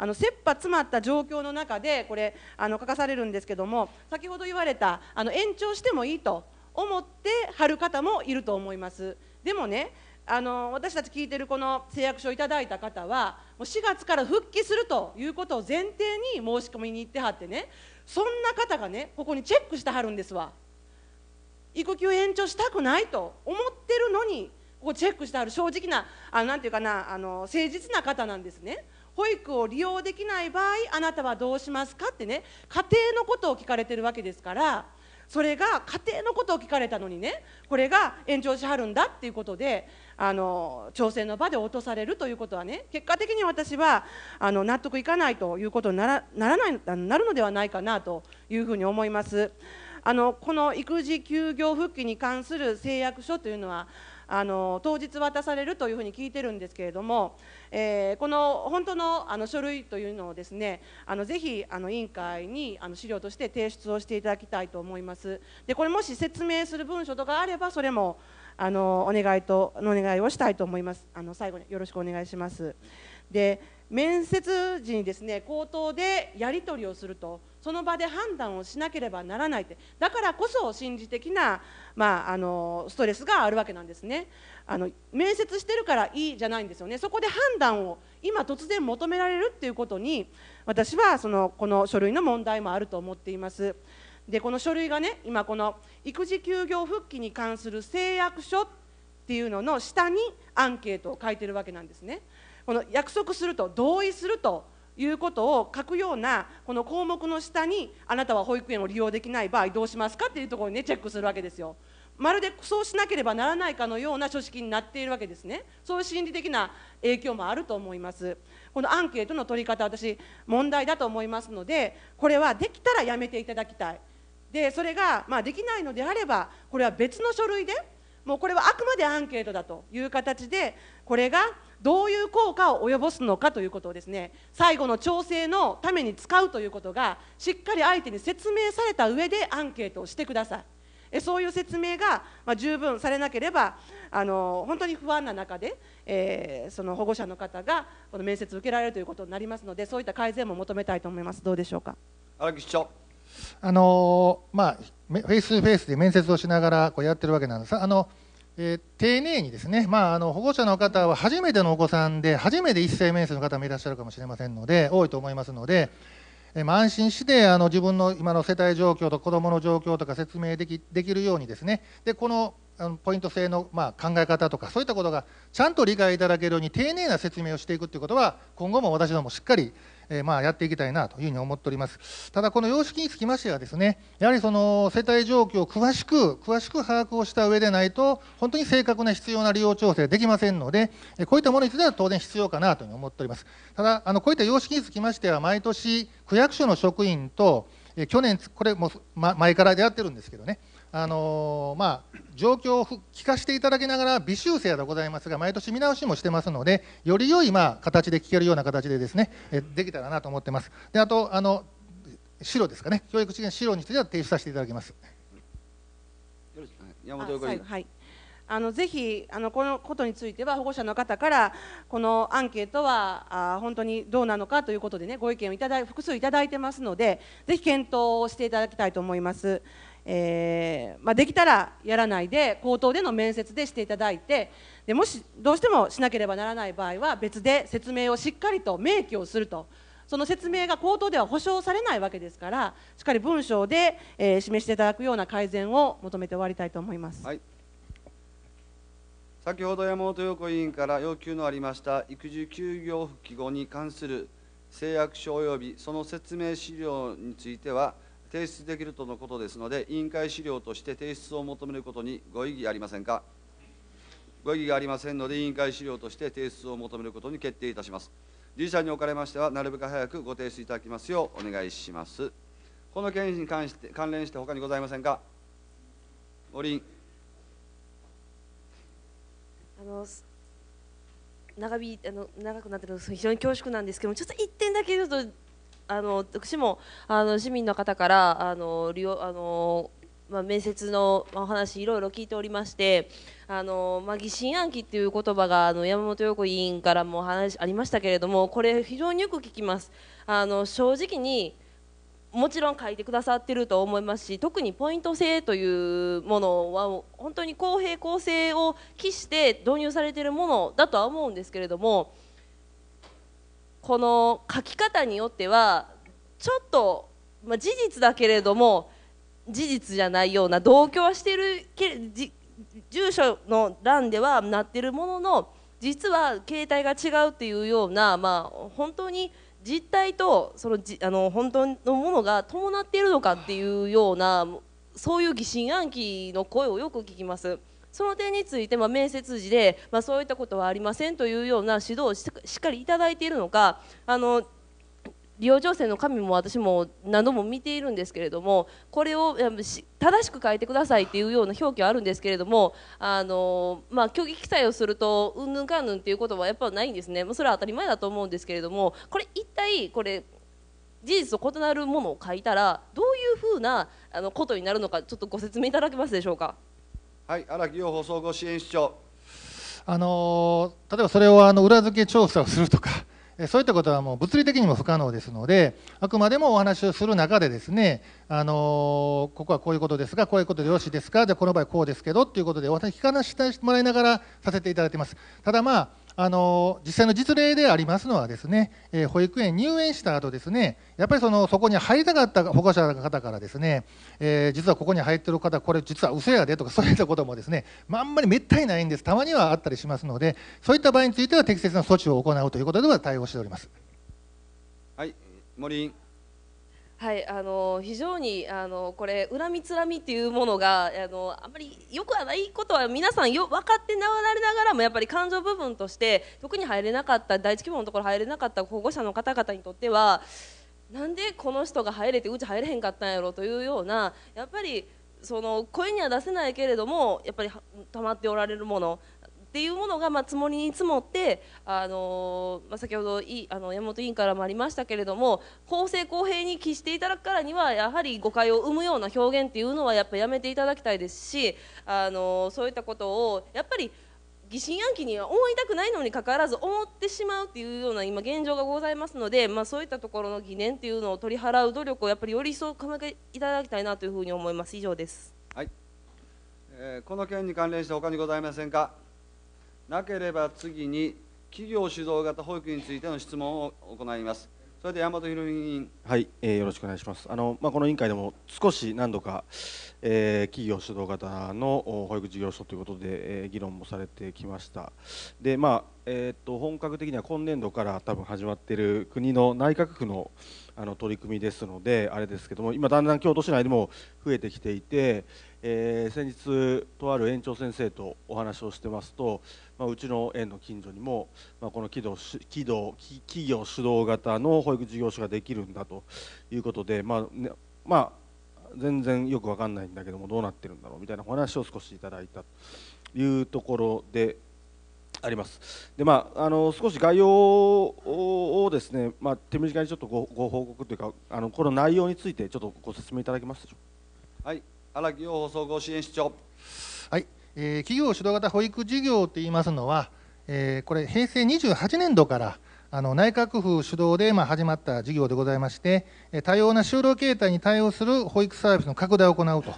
あの切羽詰まった状況の中でこれあの書かされるんですけども先ほど言われたあの延長してもいいと思ってはる方もいると思います。でもねあの私たち聞いてるこの誓約書をいただいた方はもう4月から復帰するということを前提に申し込みに行ってはってねそんな方がねここにチェックしてはるんですわ育休延長したくないと思ってるのにここチェックしてはる正直なあなんていうかなあの誠実な方なんですね保育を利用できない場合あなたはどうしますかってね家庭のことを聞かれてるわけですからそれが家庭のことを聞かれたのにねこれが延長しはるんだっていうことであの挑戦の場で落とされるということはね結果的に私はあの納得いかないということにならならないなるのではないかなというふうに思います。あのこの育児休業復帰に関する誓約書というのはあの当日渡されるというふうに聞いてるんですけれども、えー、この本当のあの書類というのをですねあのぜひあの委員会にあの資料として提出をしていただきたいと思います。でこれもし説明する文書とかあればそれもあのお願いとお願いをしたいと思います。あの最後によろしくお願いします。で面接時にですね口頭でやり取りをするとその場で判断をしなければならないってだからこそ心理的な、まあ、あのストレスがあるわけなんですねあの面接してるからいいじゃないんですよねそこで判断を今突然求められるっていうことに私はそのこの書類の問題もあると思っていますでこの書類がね今この育児休業復帰に関する誓約書っていうのの下にアンケートを書いてるわけなんですねこの約束すると同意するということを書くようなこの項目の下にあなたは保育園を利用できない場合どうしますかっていうところにねチェックするわけですよ。まるでそうしなければならないかのような書式になっているわけですねそういう心理的な影響もあると思いますこのアンケートの取り方私問題だと思いますのでこれはできたらやめていただきたいでそれが、まあ、できないのであればこれは別の書類でもうこれはあくまでアンケートだという形でこれがどういう効果を及ぼすのかということをですね最後の調整のために使うということがしっかり相手に説明された上でアンケートをしてくださいそういう説明が十分されなければあの本当に不安な中で、えー、その保護者の方がこの面接を受けられるということになりますのでそういった改善も求めたいと思いますどうでしょうか荒木市長あのまあ、フェイスフェイスで面接をしながらこうやってるわけなんですあの、えー、丁寧にですね、まあ、あの保護者の方は初めてのお子さんで初めて一斉面接の方もいらっしゃるかもしれませんので多いと思いますので、えー、まあ、安心してあの自分の今の世帯状況と子どもの状況とか説明できできるようにですねでこのあのポイント制の、まあ、考え方とかそういったことがちゃんと理解いただけるように丁寧な説明をしていくということは今後も私どもしっかりえー、まあ、やっていきたいなというふうに思っております。ただ、この様式につきましてはですね、やはりその世帯状況を詳しく、詳しく把握をした上でないと、本当に正確な必要な利用調整できませんので、こういったものについては当然必要かなというふうに思っております。ただ、あのこういった様式につきましては、毎年、区役所の職員と、去年、これも前からでやってるんですけどね、あのまあ、状況を聞かせていただきながら、微修正でございますが、毎年見直しもしてますので、より良い、まあ、形で聞けるような形でですね、えできたらなと思ってます。であとあの白ですかね、教育資源資料については提出させていただきます。山本はい、はいあのぜひあのこのことについては保護者の方からこのアンケートはあ本当にどうなのかということでねご意見をいただい複数いただいてますのでぜひ検討をしていただきたいと思います。えー、まあ、できたらやらないで口頭での面接でしていただいてでもしどうしてもしなければならない場合は別で説明をしっかりと明記をするとその説明が口頭では保証されないわけですからしっかり文章で、えー、示していただくような改善を求めて終わりたいと思います。はい先ほど山本陽子委員から要求のありました育児休業復帰後に関する誓約書及びその説明資料については提出できるとのことですので、委員会資料として提出を求めることにご異議ありませんか。ご異議がありませんので、委員会資料として提出を求めることに決定いたします。理事者におかれましては、なるべく早くご提出いただきますようお願いします。この件に関して関連して、他にございませんか。森委あの長引あの長くなってるの非常に恐縮なんですけども、ちょっと1点だけちょっと。あの私もあの市民の方からあの利用あのまあ、面接のお話いろいろ聞いておりましてあの、まあ、疑心暗鬼という言葉があの山本陽子委員からも話ありましたけれどもこれ非常によく聞きますあの正直にもちろん書いてくださってると思いますし特にポイント制というものは本当に公平公正を期して導入されているものだとは思うんですけれどもこの書き方によってはちょっと、まあ、事実だけれども事実じゃないような同居はしてるけ住所の欄ではなってるものの実は携帯が違うっていうような、まあ、本当に実態とそのじあの本当のものが伴っているのかっていうようなそういう疑心暗鬼の声をよく聞きます。その点について、まあ、面接時で、まあ、そういったことはありませんというような指導をしっかりいただいているのかあの利用情勢の紙も私も何度も見ているんですけれどもこれを正しく書いてくださいというような表記はあるんですけれどもあの、まあ、虚偽記載をするとうんぬんかんぬんということはやっぱないんですねそれは当たり前だと思うんですけれどもこれ一体これ事実と異なるものを書いたらどういうふうなあのことになるのかちょっとご説明いただけますでしょうか。はい、荒木陽法総合支援室長。あの例えばそれをあの裏付け調査をするとか、そういったことはもう物理的にも不可能ですので、あくまでもお話をする中で、ですねあのここはこういうことですが、こういうことでよろしいですか、じゃこの場合こうですけどということで、私、聞かしてもらいながらさせていただいてます。ただまああの実際の実例でありますのはですね、え保育園入園した後ですねやっぱりそのそこに入りたかった保護者の方からですね、えー、実はここに入ってる方これ実は嘘やでとか そういったこともですね、まあ、あんまりめったにないんですたまにはあったりしますのでそういった場合については適切な措置を行うということでは対応しております。はい森はいあの非常にあのこれ恨みつらみっていうものがあのあんまりよくはないことは皆さんよ分かってなられながらもやっぱり感情部分として特に入れなかった第一希望のところ入れなかった保護者の方々にとってはなんでこの人が入れてうち入れへんかったんやろというようなやっぱりその声には出せないけれどもやっぱり溜まっておられるものっていうものがま積もりに積もってあの、ま先ほどいあの山本委員からもありましたけれども公正公平に期していただくからにはやはり誤解を生むような表現っていうのはやっぱやめていただきたいですしあのそういったことをやっぱり疑心暗鬼には思いたくないのにかかわらず思ってしまうっていうような今現状がございますので、まあ、そういったところの疑念っていうのを取り払う努力をやっぱりより一層考えいただきたいなというふうに思います以上です、はいえー、この件に関連して他にございませんかなければ次に企業主導型保育についての質問を行いますそれで山本博委員はい、えー、よろしくお願いしますあの、まあ、この委員会でも少し何度か、えー、企業主導型の保育事業所ということで、えー、議論もされてきましたでまあえー、っと本格的には今年度から多分始まっている国の内閣府のあの取り組みですのであれですけども今だんだん京都市内でも増えてきていて、えー、先日とある園長先生とお話をしてますと、まあ、うちの園の近所にも、まあ、この企業企業主導型の保育事業所ができるんだということで、まあね、まあ、全然よく分かんないんだけどもどうなってるんだろうみたいなお話を少しいただいたというところでありますでまあ、あの少し概要をですね、まあ、手短にちょっとごご報告というかあのこの内容についてちょっとご説明いただけますでしょうか。はい荒木総合支援室長はい、えー、企業主導型保育事業といいますのは、えー、これ平成28年度からあの内閣府主導でまあ始まった事業でございまして多様な就労形態に対応する保育サービスの拡大を行うと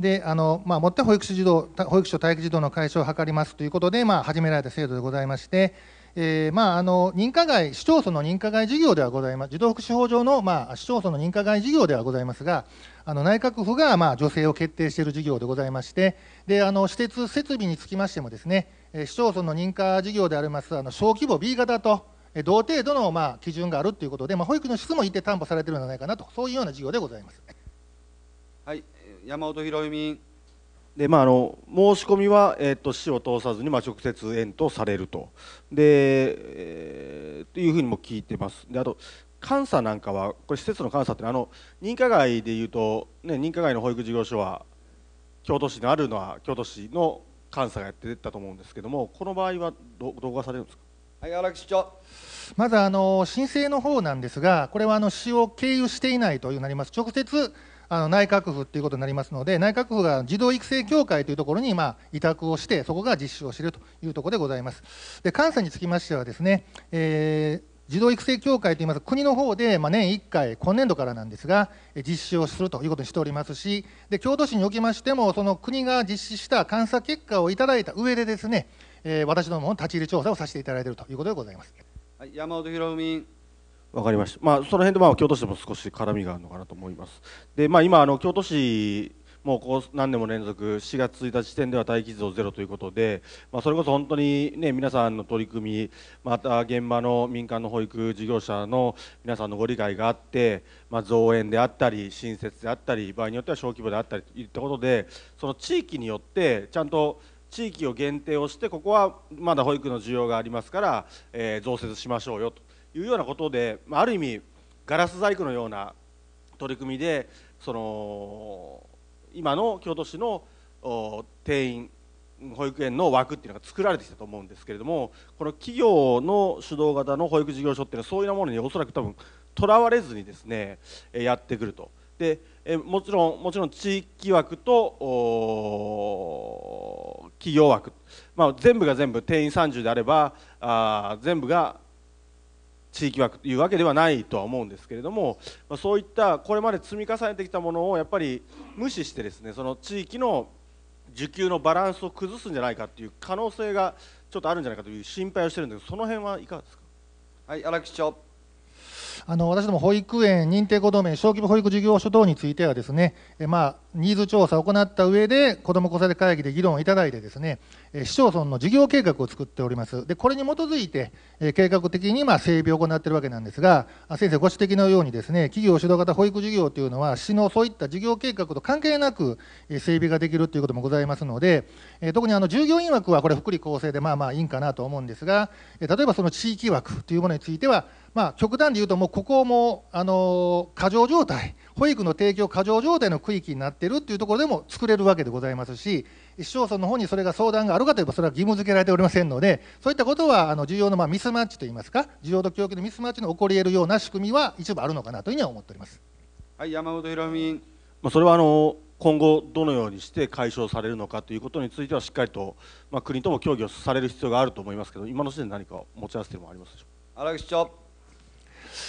であのまあ、もって保育士児童保育所待機児童の解消を図りますということで、まあ、始められた制度でございまして、えーまあ、あの認可外市町村の認可外事業ではございます児童福祉法上の、まあ、市町村の認可外事業ではございますがあの内閣府が、まあ、助成を決定している事業でございましてであの施設設備につきましてもですね市町村の認可事業でありますあの小規模 B 型と同程度の、まあ、基準があるということで、まあ、保育の質も一定担保されているのではないかなとそういうような事業でございます。はい山本博美でまあ、あの申し込みは、えー、と市を通さずに、まあ、直接園とされるとで、えー、というふうにも聞いてますであと監査なんかはこれ施設の監査ってあの認可外でいうと、ね、認可外の保育事業所は京都市にあるのは京都市の監査がやってたと思うんですけどもこの場合はどどうがされるんですかはい荒木市長まずあの申請の方なんですがこれはあの市を経由していないというなります直接あの内閣府ということになりますので内閣府が児童育成協会というところにま委託をしてそこが実施をしているというところでございます。で監査につきましてはですね、えー児童育成協会といいます国の方で、まあ、年1回、今年度からなんですが、実施をするということにしておりますし、で京都市におきましても、その国が実施した監査結果をいただいた上でですね、えー、私どもの立ち入り調査をさせていただいているということでございます。はい、山本博文わかりました。まあ、その辺で、まあ、京都市でも少し絡みがあるのかなと思います。で、まあ、今、あの、京都市。もうこう何年も連続4月1日時点では待機児童ゼロということで、まあ、それこそ本当に、ね、皆さんの取り組みまた現場の民間の保育事業者の皆さんのご理解があって、まあ、増援であったり新設であったり場合によっては小規模であったりといったことでその地域によってちゃんと地域を限定をしてここはまだ保育の需要がありますから、えー、増設しましょうよと。いうようなことで、まあ、ある意味ガラス細工のような取り組みでその今の京都市の定員保育園の枠っていうのが作られてきたと思うんですけれどもこの企業の主導型の保育事業所っていうのはそういうようなものにおそらく多分とらわれずにですねやってくると。でもちろんもちろん地域枠と企業枠、まあ、全部が全部定員30であればあ全部が地域枠というわけではないとは思うんですけれども、まそういったこれまで積み重ねてきたものをやっぱり無視してですねその地域の需給のバランスを崩すんじゃないかという可能性がちょっとあるんじゃないかという心配をしてるんですけどその辺はいかがですかはい荒木市長あの私ども保育園認定ごど盟、小規模保育事業所等についてはですね、えまあニーズ調査を行った上で、子ども子育て会議で議論をいただいてですね、市町村の事業計画を作っております。で、これに基づいて、計画的にま整備を行っているわけなんですが、先生ご指摘のようにですね、企業主導型保育事業というのは、市のそういった事業計画と関係なく整備ができるということもございますので、特にあの従業員枠はこれ、福利厚生でまあまあいいんかなと思うんですが、例えばその地域枠というものについては、まあ、極端で言うと、もうここもあの過剰状態。保育の提供過剰状態の区域になっているというところでも作れるわけでございますし、市町村の方にそれが相談があるかといえば、それは義務付けられておりませんので、そういったことはあの需要のまミスマッチといいますか、需要と供給のミスマッチの起こり得るような仕組みは一部あるのかなというふうには思っております。はい、山本博美。まそれはあの今後どのようにして解消されるのかということについてはしっかりと、まあ、国とも協議をされる必要があると思いますけど今の時点で何か持ち合わせてもありますでしょうか荒木市長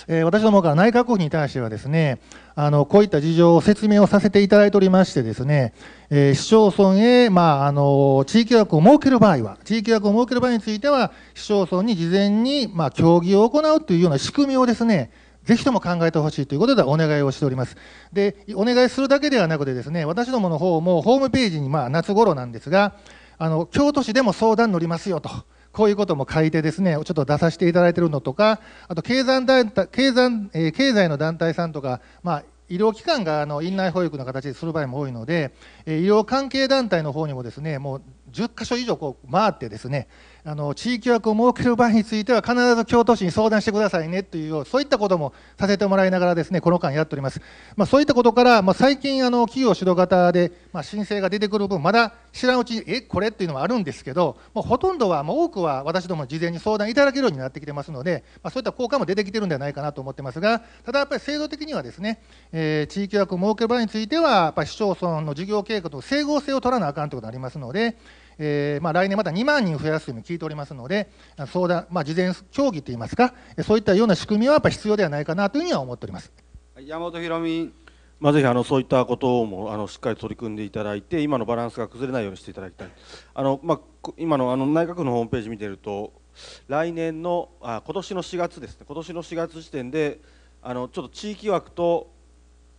えー、私どもから内閣府に対してはですね、あの、こういった事情を説明をさせていただいておりましてですね、えー、市町村へ、まあ、あの、地域枠を設ける場合は、地域枠を設ける場合については、市町村に事前に、まあ、協議を行うというような仕組みをですね、ぜひとも考えてほしいということでお願いをしております。で、お願いするだけではなくてですね、私どもの方もホームページに、まあ、夏頃なんですが、あの、京都市でも相談乗りますよと。こういうことも書いてですね、ちょっと出させていただいてるのとか、あと経済団体経済、え経済の団体さんとか、まあ、医療機関があの院内保育の形でする場合も多いので、え医療関係団体の方にもですね、もう10箇所以上こう回ってですねあの地域枠を設ける場合については必ず京都市に相談してくださいねというようそういったこともさせてもらいながらですねこの間やっております、まあ、そういったことから、まあ、最近あの企業主導型で、まあ、申請が出てくる分まだ知らんうちえこれっていうのもあるんですけどもうほとんどは、まあ、多くは私ども事前に相談いただけるようになってきてますので、まあ、そういった効果も出てきてるんではないかなと思ってますがただやっぱり制度的にはですね、えー、地域枠を設ける場合についてはやっぱり市町村の事業計画と整合性を取らなあかんということになりますのでえー、まあ、来年また2万人増やすというの聞いておりますので、相談、まあ、事前協議といいますか、そういったような仕組みはやっぱ必要ではないかなというふうには思っております。山本博美まあ、ぜひあのそういったこともあのしっかり取り組んでいただいて今のバランスが崩れないようにしていただきたいあの、まあ、今のあの内閣のホームページ見てると来年のあ今年の4月ですね今年の4月時点であのちょっと地域枠と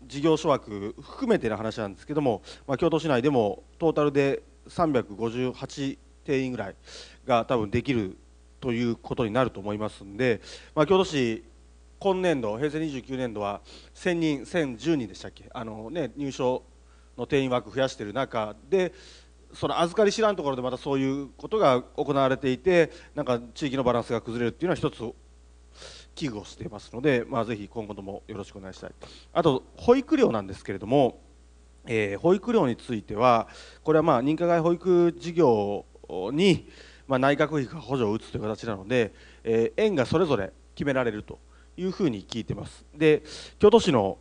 事業所枠含めての話なんですけども、まあ、京都市内でもトータルで358定員ぐらいが多分できるということになると思いますんで、まあ、京都市今年度平成29年度は1000人1010人でしたっけあの、ね、入所の定員枠増やしている中でその預かり知らんところでまたそういうことが行われていてなんか地域のバランスが崩れるっていうのは一つ危惧をしていますので、まあ、ぜひ今後ともよろしくお願いしたいあと保育料なんですけれどもえー、保育料についてはこれはまあ認可外保育事業に、まあ、内閣費が補助を打つという形なので、えー、園がそれぞれ決められるというふうに聞いてます。で京都市の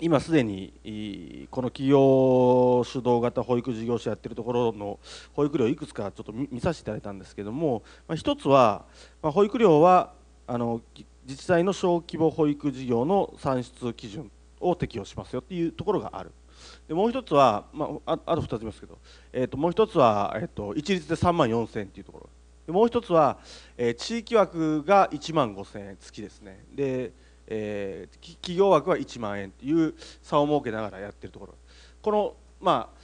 今すでにこの企業主導型保育事業者やってるところの保育料いくつかちょっと見させていただいたんですけども、まあ、一つは、ま保育料はあの自治体の小規模保育事業の算出基準を適用しますよっていうところがあるでもう一つは、まあ、ああと2ついますけど、えーと、もう一つは、えーと、一律で3万4000円っていうところでもう一つは、えー、地域枠が1万5000円月ですねで、えー、企業枠は1万円という差を設けながらやってるところこのまあ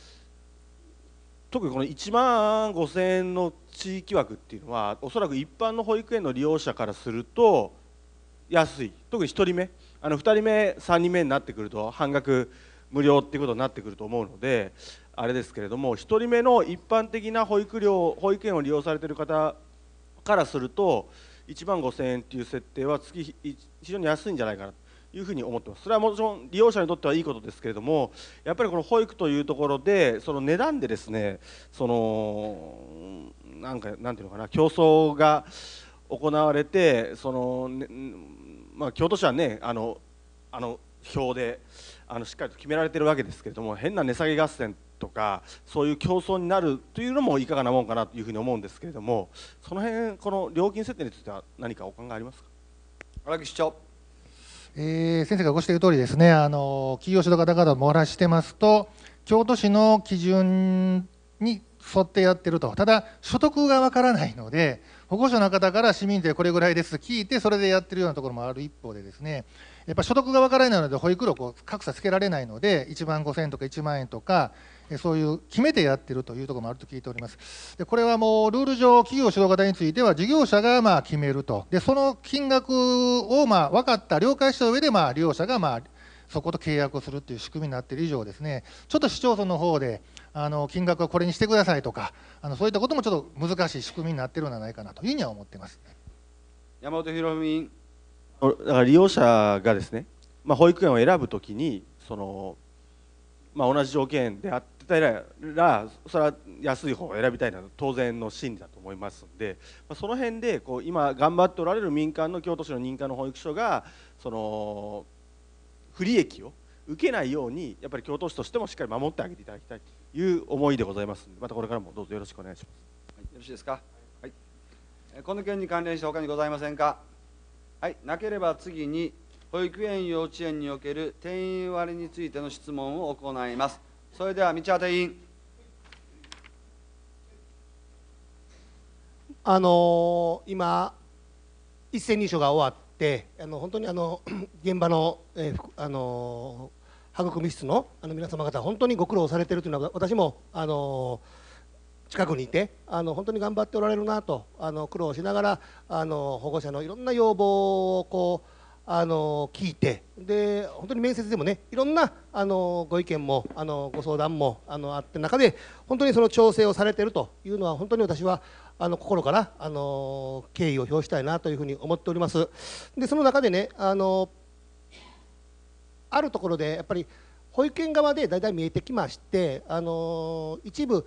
特にこの1万5000円の地域枠っていうのはおそらく一般の保育園の利用者からすると安い特に1人目あの2人目3人目になってくると半額無料っていうことになってくると思うのであれですけれども1人目の一般的な保育料保育園を利用されている方からすると1万5000円っていう設定は月非常に安いんじゃないかなというふうに思ってますそれはもちろん利用者にとってはいいことですけれどもやっぱりこの保育というところでその値段でですねそのなんかなんていうのかな競争が行われてその、ね、まあ、京都市はねあのあの表で。あのしっかりと決められてるわけですけれども変な値下げ合戦とかそういう競争になるというのもいかがなもんかなというふうに思うんですけれどもその辺この料金設定については何かお考えありますか荒木市長えー、先生がご指摘の通りですねあの企業主導方々もお話してますと京都市の基準に沿ってやってるとただ所得がわからないので保護者の方から市民税これぐらいです聞いてそれでやってるようなところもある一方でですねやっぱ所得が分からないので保育料を格差つけられないので1万5000円とか1万円とかそういう決めてやってるというところもあると聞いておりますでこれはもうルール上企業指導型については事業者がまあ決めるとでその金額をまあ分かった了解した上でまあ利用者がまあそこと契約をするという仕組みになっている以上ですねちょっと市町村の方であの金額はこれにしてくださいとかあのそういったこともちょっと難しい仕組みになっているのではないかなというふうには思っています山本博文だから利用者がですね、まあ、保育園を選ぶときにその、まあ、同じ条件であってたらそれは安い方を選びたいのは当然の心理だと思いますので、まあ、その辺でこう今頑張っておられる民間の京都市の認可の保育所がその不利益を受けないようにやっぱり京都市としてもしっかり守ってあげていただきたいという思いでございますまたこれからもどうぞよろしくお願いします。はい、よろしいですか、はい、この件に関連して他にございませんかはい、なければ次に保育園幼稚園における定員割についての質問を行いますそれでは道端委員あのー、今一斉認証が終わってあの本当にあの 現場の、えー、あのー育み室のあの皆様方本当にご苦労されているというのは私もあのー近くにいてあの本当に頑張っておられるなとあの苦労しながらあの保護者のいろんな要望をこうあの聞いてで本当に面接でもねいろんなあのご意見もあのご相談もあのあって中で本当にその調整をされているというのは本当に私はあの心からあの敬意を表したいなというふうに思っております。でその中でねあのあるところでやっぱり保育園側でだいたい見えてきましてあの一部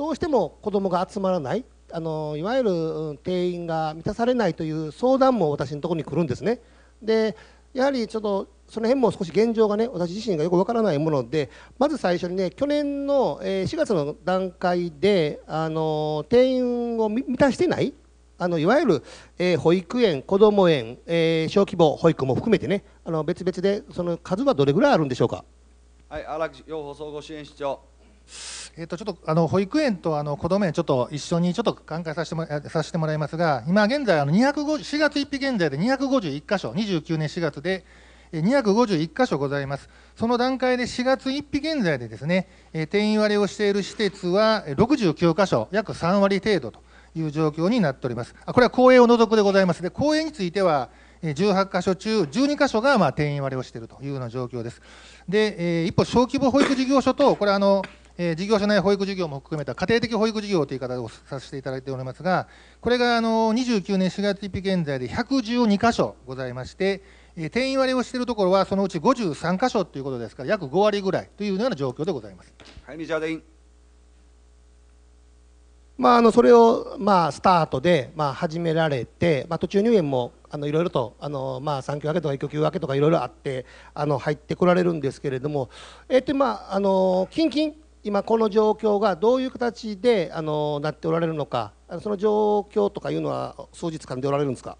どうしても子どもが集まらないあのいわゆる定員が満たされないという相談も私のところに来るんですね。でやはりちょっとその辺も少し現状がね私自身がよくわからないものでまず最初にね去年の4月の段階であの定員を満たしてないあのいわゆる、えー、保育園、こども園、えー、小規模保育も含めてねあの別々でその数はどれぐらいあるんでしょうか。はい、荒木養蜂総合支援室長えっ、ー、と、ちょっとあの保育園とあの子ども園、ちょっと一緒にちょっと考えさせてもさせてもらいますが、今現在あの4月1日現在で251箇所、29年4月で251箇所ございます、その段階で4月1日現在でですね、えー、定員割れをしている施設は69箇所、約3割程度という状況になっております。あこれは公営を除くでございます。で公営については18箇所中12箇所がまあ定員割れをしているというような状況です。で、えー、一方、小規模保育事業所と、これあの、え事業所内保育事業も含めた家庭的保育事業という言い方をさせていただいておりますが、これがあの29年4月1日現在で112箇所ございまして、え定員割れをしているところはそのうち53箇所ということですから、約5割ぐらいというような状況でございます。はい、メジまあ、あのそれを、まあ、スタートで、まあ、始められて、まあ、途中入園もあのいろいろとあの、まあ、産休明けとか育休明けとかいろいろあってあの入ってこられるんですけれども、えーとまあ、あの近々今この状況がどういう形であのなっておられるのかその状況とかいうのは数日間でおられるんですか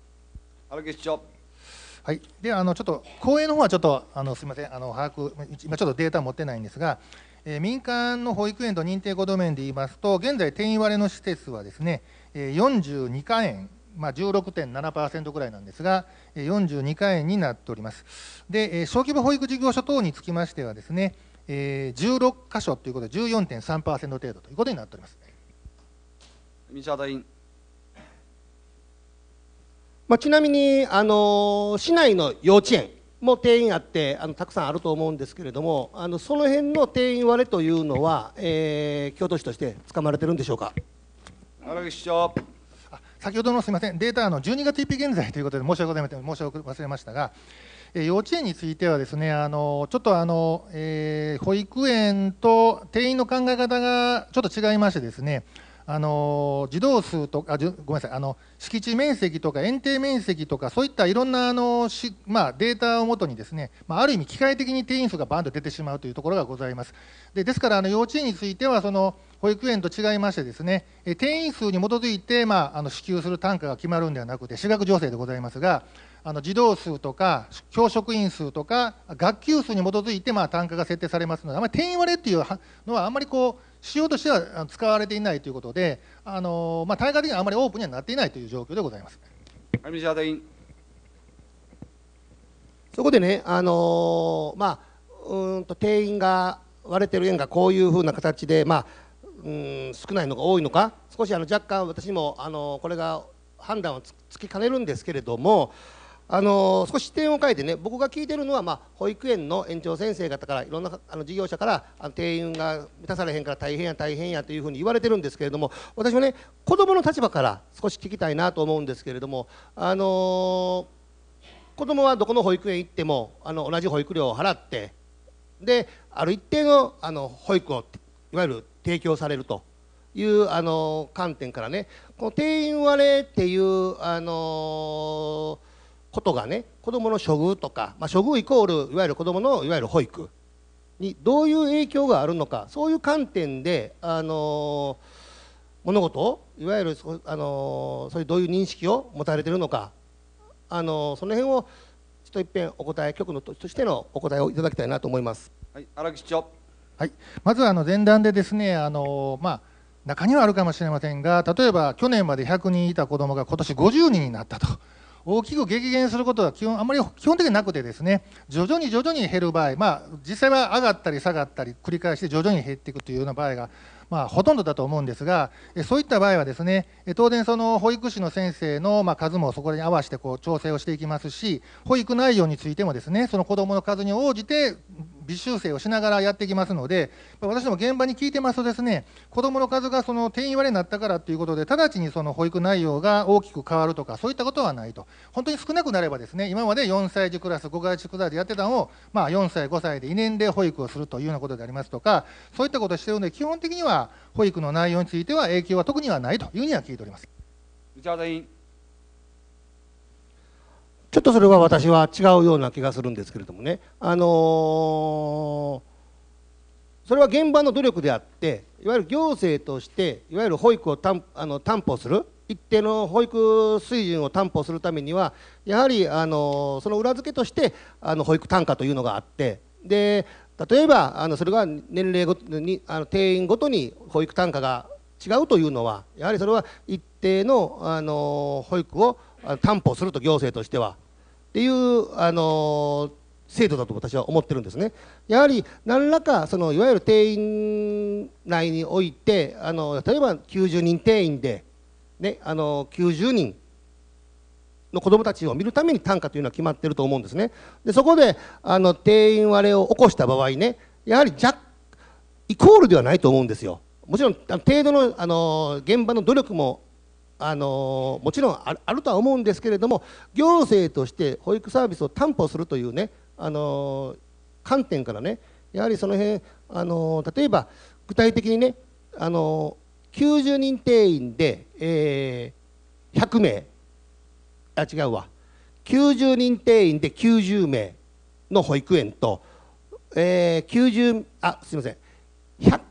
はい、であのちょっと公営の方はちょっとあのすみませんあの把握今ちょっとデータ持ってないんですが、えー、民間の保育園と認定ごどめで言いますと現在定員割れの施設はですね、えー、42か園まあ、16.7%ぐらいなんですが、42回になっております。で、小規模保育事業所等につきましてはですね、え16箇所ということで14.3%程度ということになっております。西畑委員まあ、ちなみに、あの市内の幼稚園も定員あってあのたくさんあると思うんですけれどもあのその辺の定員割れというのは、えー、京都市として掴まれてるんでしょうか荒木市長先ほどのすみませんデータの12月1日現在ということで申し訳ございません申し訳忘れましたが、え幼稚園についてはですねあのちょっとあの、えー、保育園と定員の考え方がちょっと違いましてですねあの児童数とかあごめんなさいあの敷地面積とか園庭面積とかそういったいろんなあのし、まあ、データをもとにですね、まあ、ある意味機械的に定員数がバンと出てしまうというところがございますでですからあの幼稚園についてはその保育園と違いましてですね定員数に基づいて、まあ、あの支給する単価が決まるんではなくて私学助成でございますがあの児童数とか教職員数とか学級数に基づいてまあ単価が設定されますのであまり定員割れっていうのはあんまりこう仕様としては使われていないということであの、まあ、対価的にはあまりオープンにはなっていないという状況でございます。そこでね、あのまあ、うんと定員が割れてる円がこういうふうな形で、まあ、うん少ないのが多いのか少しあの若干私も、あのこれが判断をつきかねるんですけれどもあの少し視点を変えてね僕が聞いてるのは、まあ、保育園の園長先生方からいろんなあの事業者からあの定員が満たされへんから大変や大変やというふうに言われてるんですけれども私はね子どもの立場から少し聞きたいなと思うんですけれども、あの子どもはどこの保育園行ってもあの同じ保育料を払ってである一定のあの保育をいわゆる提供されるというあの観点からねこの定員割れっていうあのーことがね子どもの処遇とか、まあ、処遇イコールいわゆる子どものいわゆる保育にどういう影響があるのかそういう観点で、あの物事をいわゆるそ,、あのそういうどういう認識を持たれてるのか、あのその辺をちょっといっぺんお答え局のとしてのお答えをいただきたいなと思います。はい、荒木市長。はい、まずあの前段でですね、あのまあ中にはあるかもしれませんが、例えば去年まで100人いた子どもが今年50人になったと。大きく激減することは基本あまり基本的になくてですね徐々に徐々に減る場合、まあ、実際は上がったり下がったり繰り返して徐々に減っていくというような場合が、まあ、ほとんどだと思うんですがそういった場合はですね当然その保育士の先生のま数もそこに合わせてこう調整をしていきますし保育内容についてもですねその子どもの数に応じて微修正をしながらやっていきますので、私ども現場に聞いてますとですね、子どもの数がその定員割れになったからということで、直ちにその保育内容が大きく変わるとか、そういったことはないと。本当に少なくなればですね、今まで4歳児クラス、5歳児クラスでやってたのを、まあ、4歳、5歳で2年で保育をするというようなことでありますとか、そういったことをしているので、基本的には保育の内容については影響は特にはないというふうには聞いております。内田委員ちょっとそれは私は違うような気がするんですけれどもね、あのー、それは現場の努力であっていわゆる行政としていわゆる保育を担あの担保する一定の保育水準を担保するためにはやはり、あのー、その裏付けとしてあの保育単価というのがあってで例えばあのそれが年齢ごとにあの定員ごとに保育単価が違うというのはやはりそれは一定の、あの保育を担保すると行政としてはっていうあの制度だと私は思ってるんですね。やはり何らかそのいわゆる定員内においてあの例えば90人定員で、ね、あの90人の子どもたちを見るために単価というのは決まってると思うんですね。でそこであの定員割れを起こした場合ねやはり若イコールではないと思うんですよ。もちろん程度のあの現場の努力もあのもちろんあるとは思うんですけれども行政として保育サービスを担保するというね、あの観点からねやはりその辺、あの例えば具体的にね、あの90人定員で、えー、100名あ違うわ90人定員で90名の保育園と、えー、90あすみません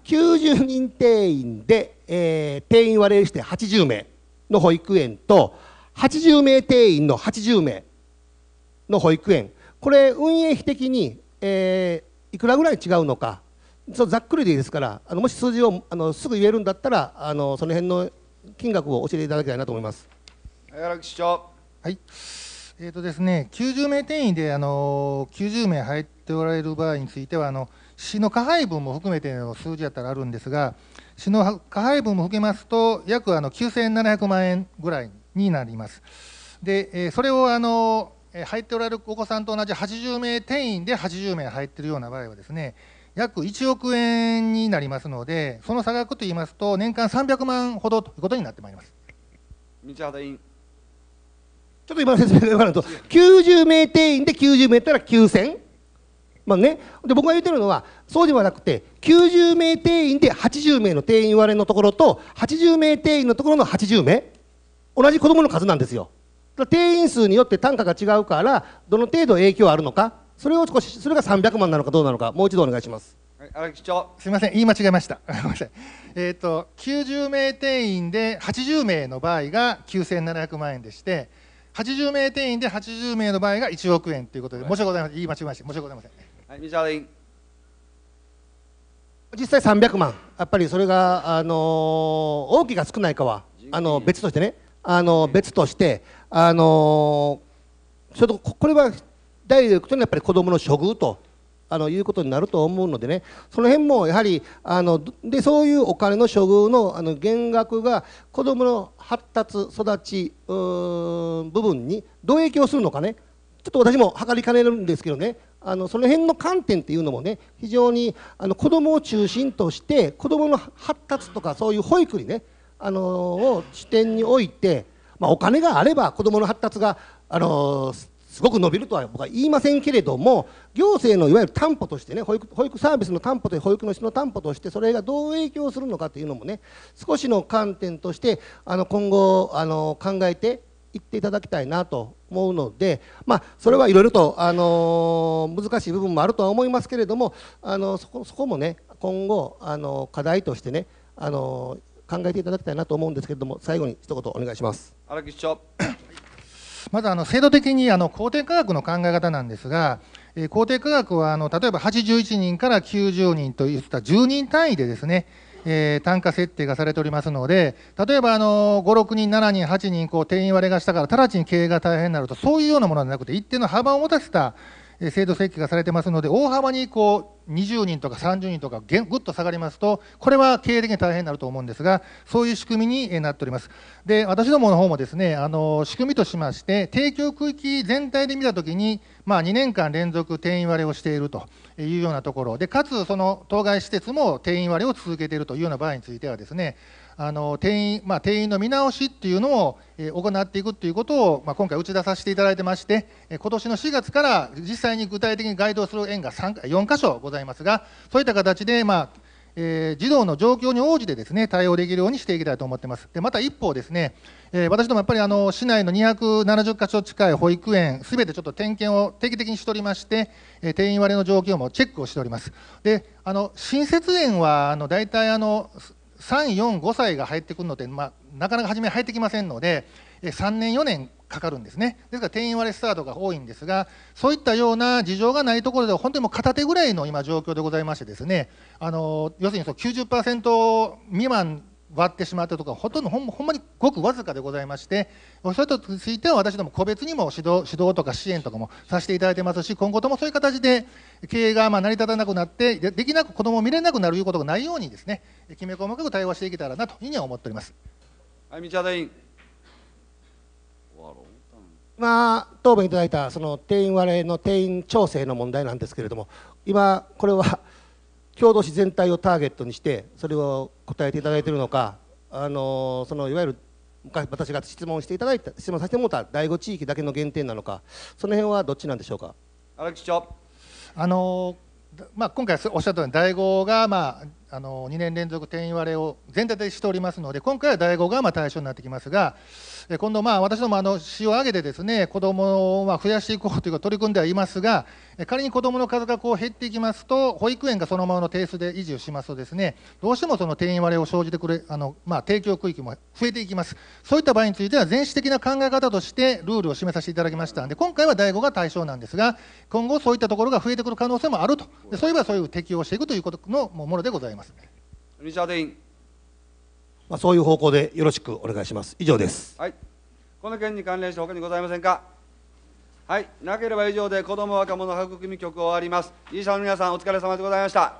190人定員で、えー、定員割れして80名の保育園と80名定員の80名の保育園これ運営費的に、えー、いくらぐらい違うのかざっくりでいいですからあのもし数字をあのすぐ言えるんだったらあのその辺の金額を教えていただきたいなと思います。荒木市長はいえーとですね、90名定員であの90名入っておられる場合についてはあの市の下配分も含めての数字やったらあるんですが市の過配分も含めますと、約あの9700万円ぐらいになります。で、それをあの入っておられるお子さんと同じ80名定員で80名入っているような場合はですね、約1億円になりますので、その差額といいますと、年間300万ほどということになってまいります。道端委員ちょっと今の説明で分かると、90名定員で90名いったら9000。まあね、で僕が言ってるのはそうではなくて90名定員で80名の定員割れのところと80名定員のところの80名同じ子どもの数なんですよ定員数によって単価が違うからどの程度影響あるのかそれを少しそれが300万なのかどうなのかもう一度お願いします荒木長すみません言い間違えました ごえっ、と90名定員で80名の場合が9700万円でして80名定員で80名の場合が1億円ということで、申し訳ございません言い間違えました申し訳ございません実際300万、やっぱりそれが、あのー、大きいか少ないかはあの別としてね、あの別として、あのー、ょっとこれはダイレクやっぱり子どもの処遇とあのいうことになると思うのでね、その辺もやはりあのでそういうお金の処遇のあの減額が子どもの発達、育ち部分にどう影響するのかね、ちょっと私も測りかねるんですけどね、あのその辺の観点っていうのもね非常にあの子どもを中心として子どもの発達とかそういう保育にねあのを視点において、まあ、お金があれば子どもの発達があのすごく伸びるとは僕は言いませんけれども行政のいわゆる担保としてね保育保育サービスの担保と保育の質の担保としてそれがどう影響するのかというのもね少しの観点としてあの今後あの考えていっていただきたいなと思うので、まあ、それはいろいろと、あの難しい部分もあるとは思いますけれども、あのそこそこもね今後、あの課題としてね、あの考えていただきたいなと思うんですけれども最後に一言お願いします。荒木市長 まずあの制度的にあの公定科学の考え方なんですが、えー、公定科学はあの例えば81人から90人といった10人単位でですね、えー、単価設定がされておりますので、例えば、あのー、5、6人、7人、8人、こう、定員割れがしたから、直ちに経営が大変になると、そういうようなものではなくて、一定の幅を持たせた、制度設計がされてますので、大幅にこう20人とか30人とかぐっと下がりますと、これは経営的に大変になると思うんですが、そういう仕組みになっております。で、私どもの方もですね、あの仕組みとしまして、提供区域全体で見たときに、まあ、2年間連続定員割れをしているというようなところで、かつその当該施設も定員割れを続けているというような場合についてはですね、あの定員,、まあ、定員の見直しっていうのを、え行っていくということを、まあ、今回打ち出させていただいてまして、え今年の4月から実際に具体的に該当する園が3 4か所ございますが、そういった形で、まあえー、児童の状況に応じてですね対応できるようにしていきたいと思ってます。でまた一方ですね、えー、私どもやっぱりあの市内の270か所近い保育園すべてちょっと点検を定期的にしておりまして、えー、定員割れの状況もチェックをしております。であの新設園はあの大体あの345歳が入ってくるのって、まあ、なかなか初め入ってきませんので3年4年かかるんですねですから定員割れスタートが多いんですがそういったような事情がないところでは本当にもう片手ぐらいの今状況でございましてですねあの要するにその90%未満割ってしまったとかほとんどほんほんまにごくわずかでございましてそういことについては私ども個別にも指導指導とか支援とかもさせていただいてますし今後ともそういう形で経営がま成り立たなくなってできなく子どもを見れなくなるいうことがないようにですねきめ細かく対応していけたらなというふうには思っております。はい、道田委員今、答弁いただいたその定員割れの定員調整の問題なんですけれども、今、これは郷土史全体をターゲットにしてそれを答えていただいているのかあのそのいわゆる私が質問していただいた質問させてもらった第5地域だけの限定なのかその辺はどっちなんでしょうか荒木市長あのまあ、今回おっしゃったように第5が、まあ、あの2年連続定員割れを全体でしておりますので今回は第5がまあ対象になってきますが今度、まあ、私どもあの市を挙げてですね、子どもを増やしていこうという取り組んではいますが、仮に子どもの数がこう減っていきますと、保育園がそのままの定数で維持をしますとですね、どうしてもその定員割れを生じてくれ、あのまあ、提供区域も増えていきます。そういった場合については、全市的な考え方としてルールを示させていただきましたので、今回は第5が対象なんですが、今後そういったところが増えてくる可能性もあると、でそういえばそういう適用していくということのものでございます。リチャーデインまあ、そういう方向でよろしくお願いします。以上です。はい。この件に関連して他にございませんか。はい。なければ以上で子ども若者育み局を終わります。医者の皆さんお疲れ様でございました。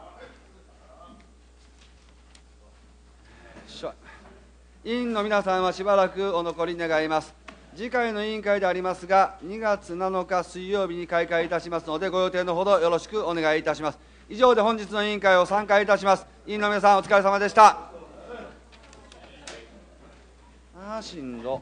委員の皆さんはしばらくお残り願います。次回の委員会でありますが、2月7日水曜日に開会いたしますので、ご予定のほどよろしくお願いいたします。以上で本日の委員会を散会いたします。委員の皆さん、お疲れ様でした。あしんど。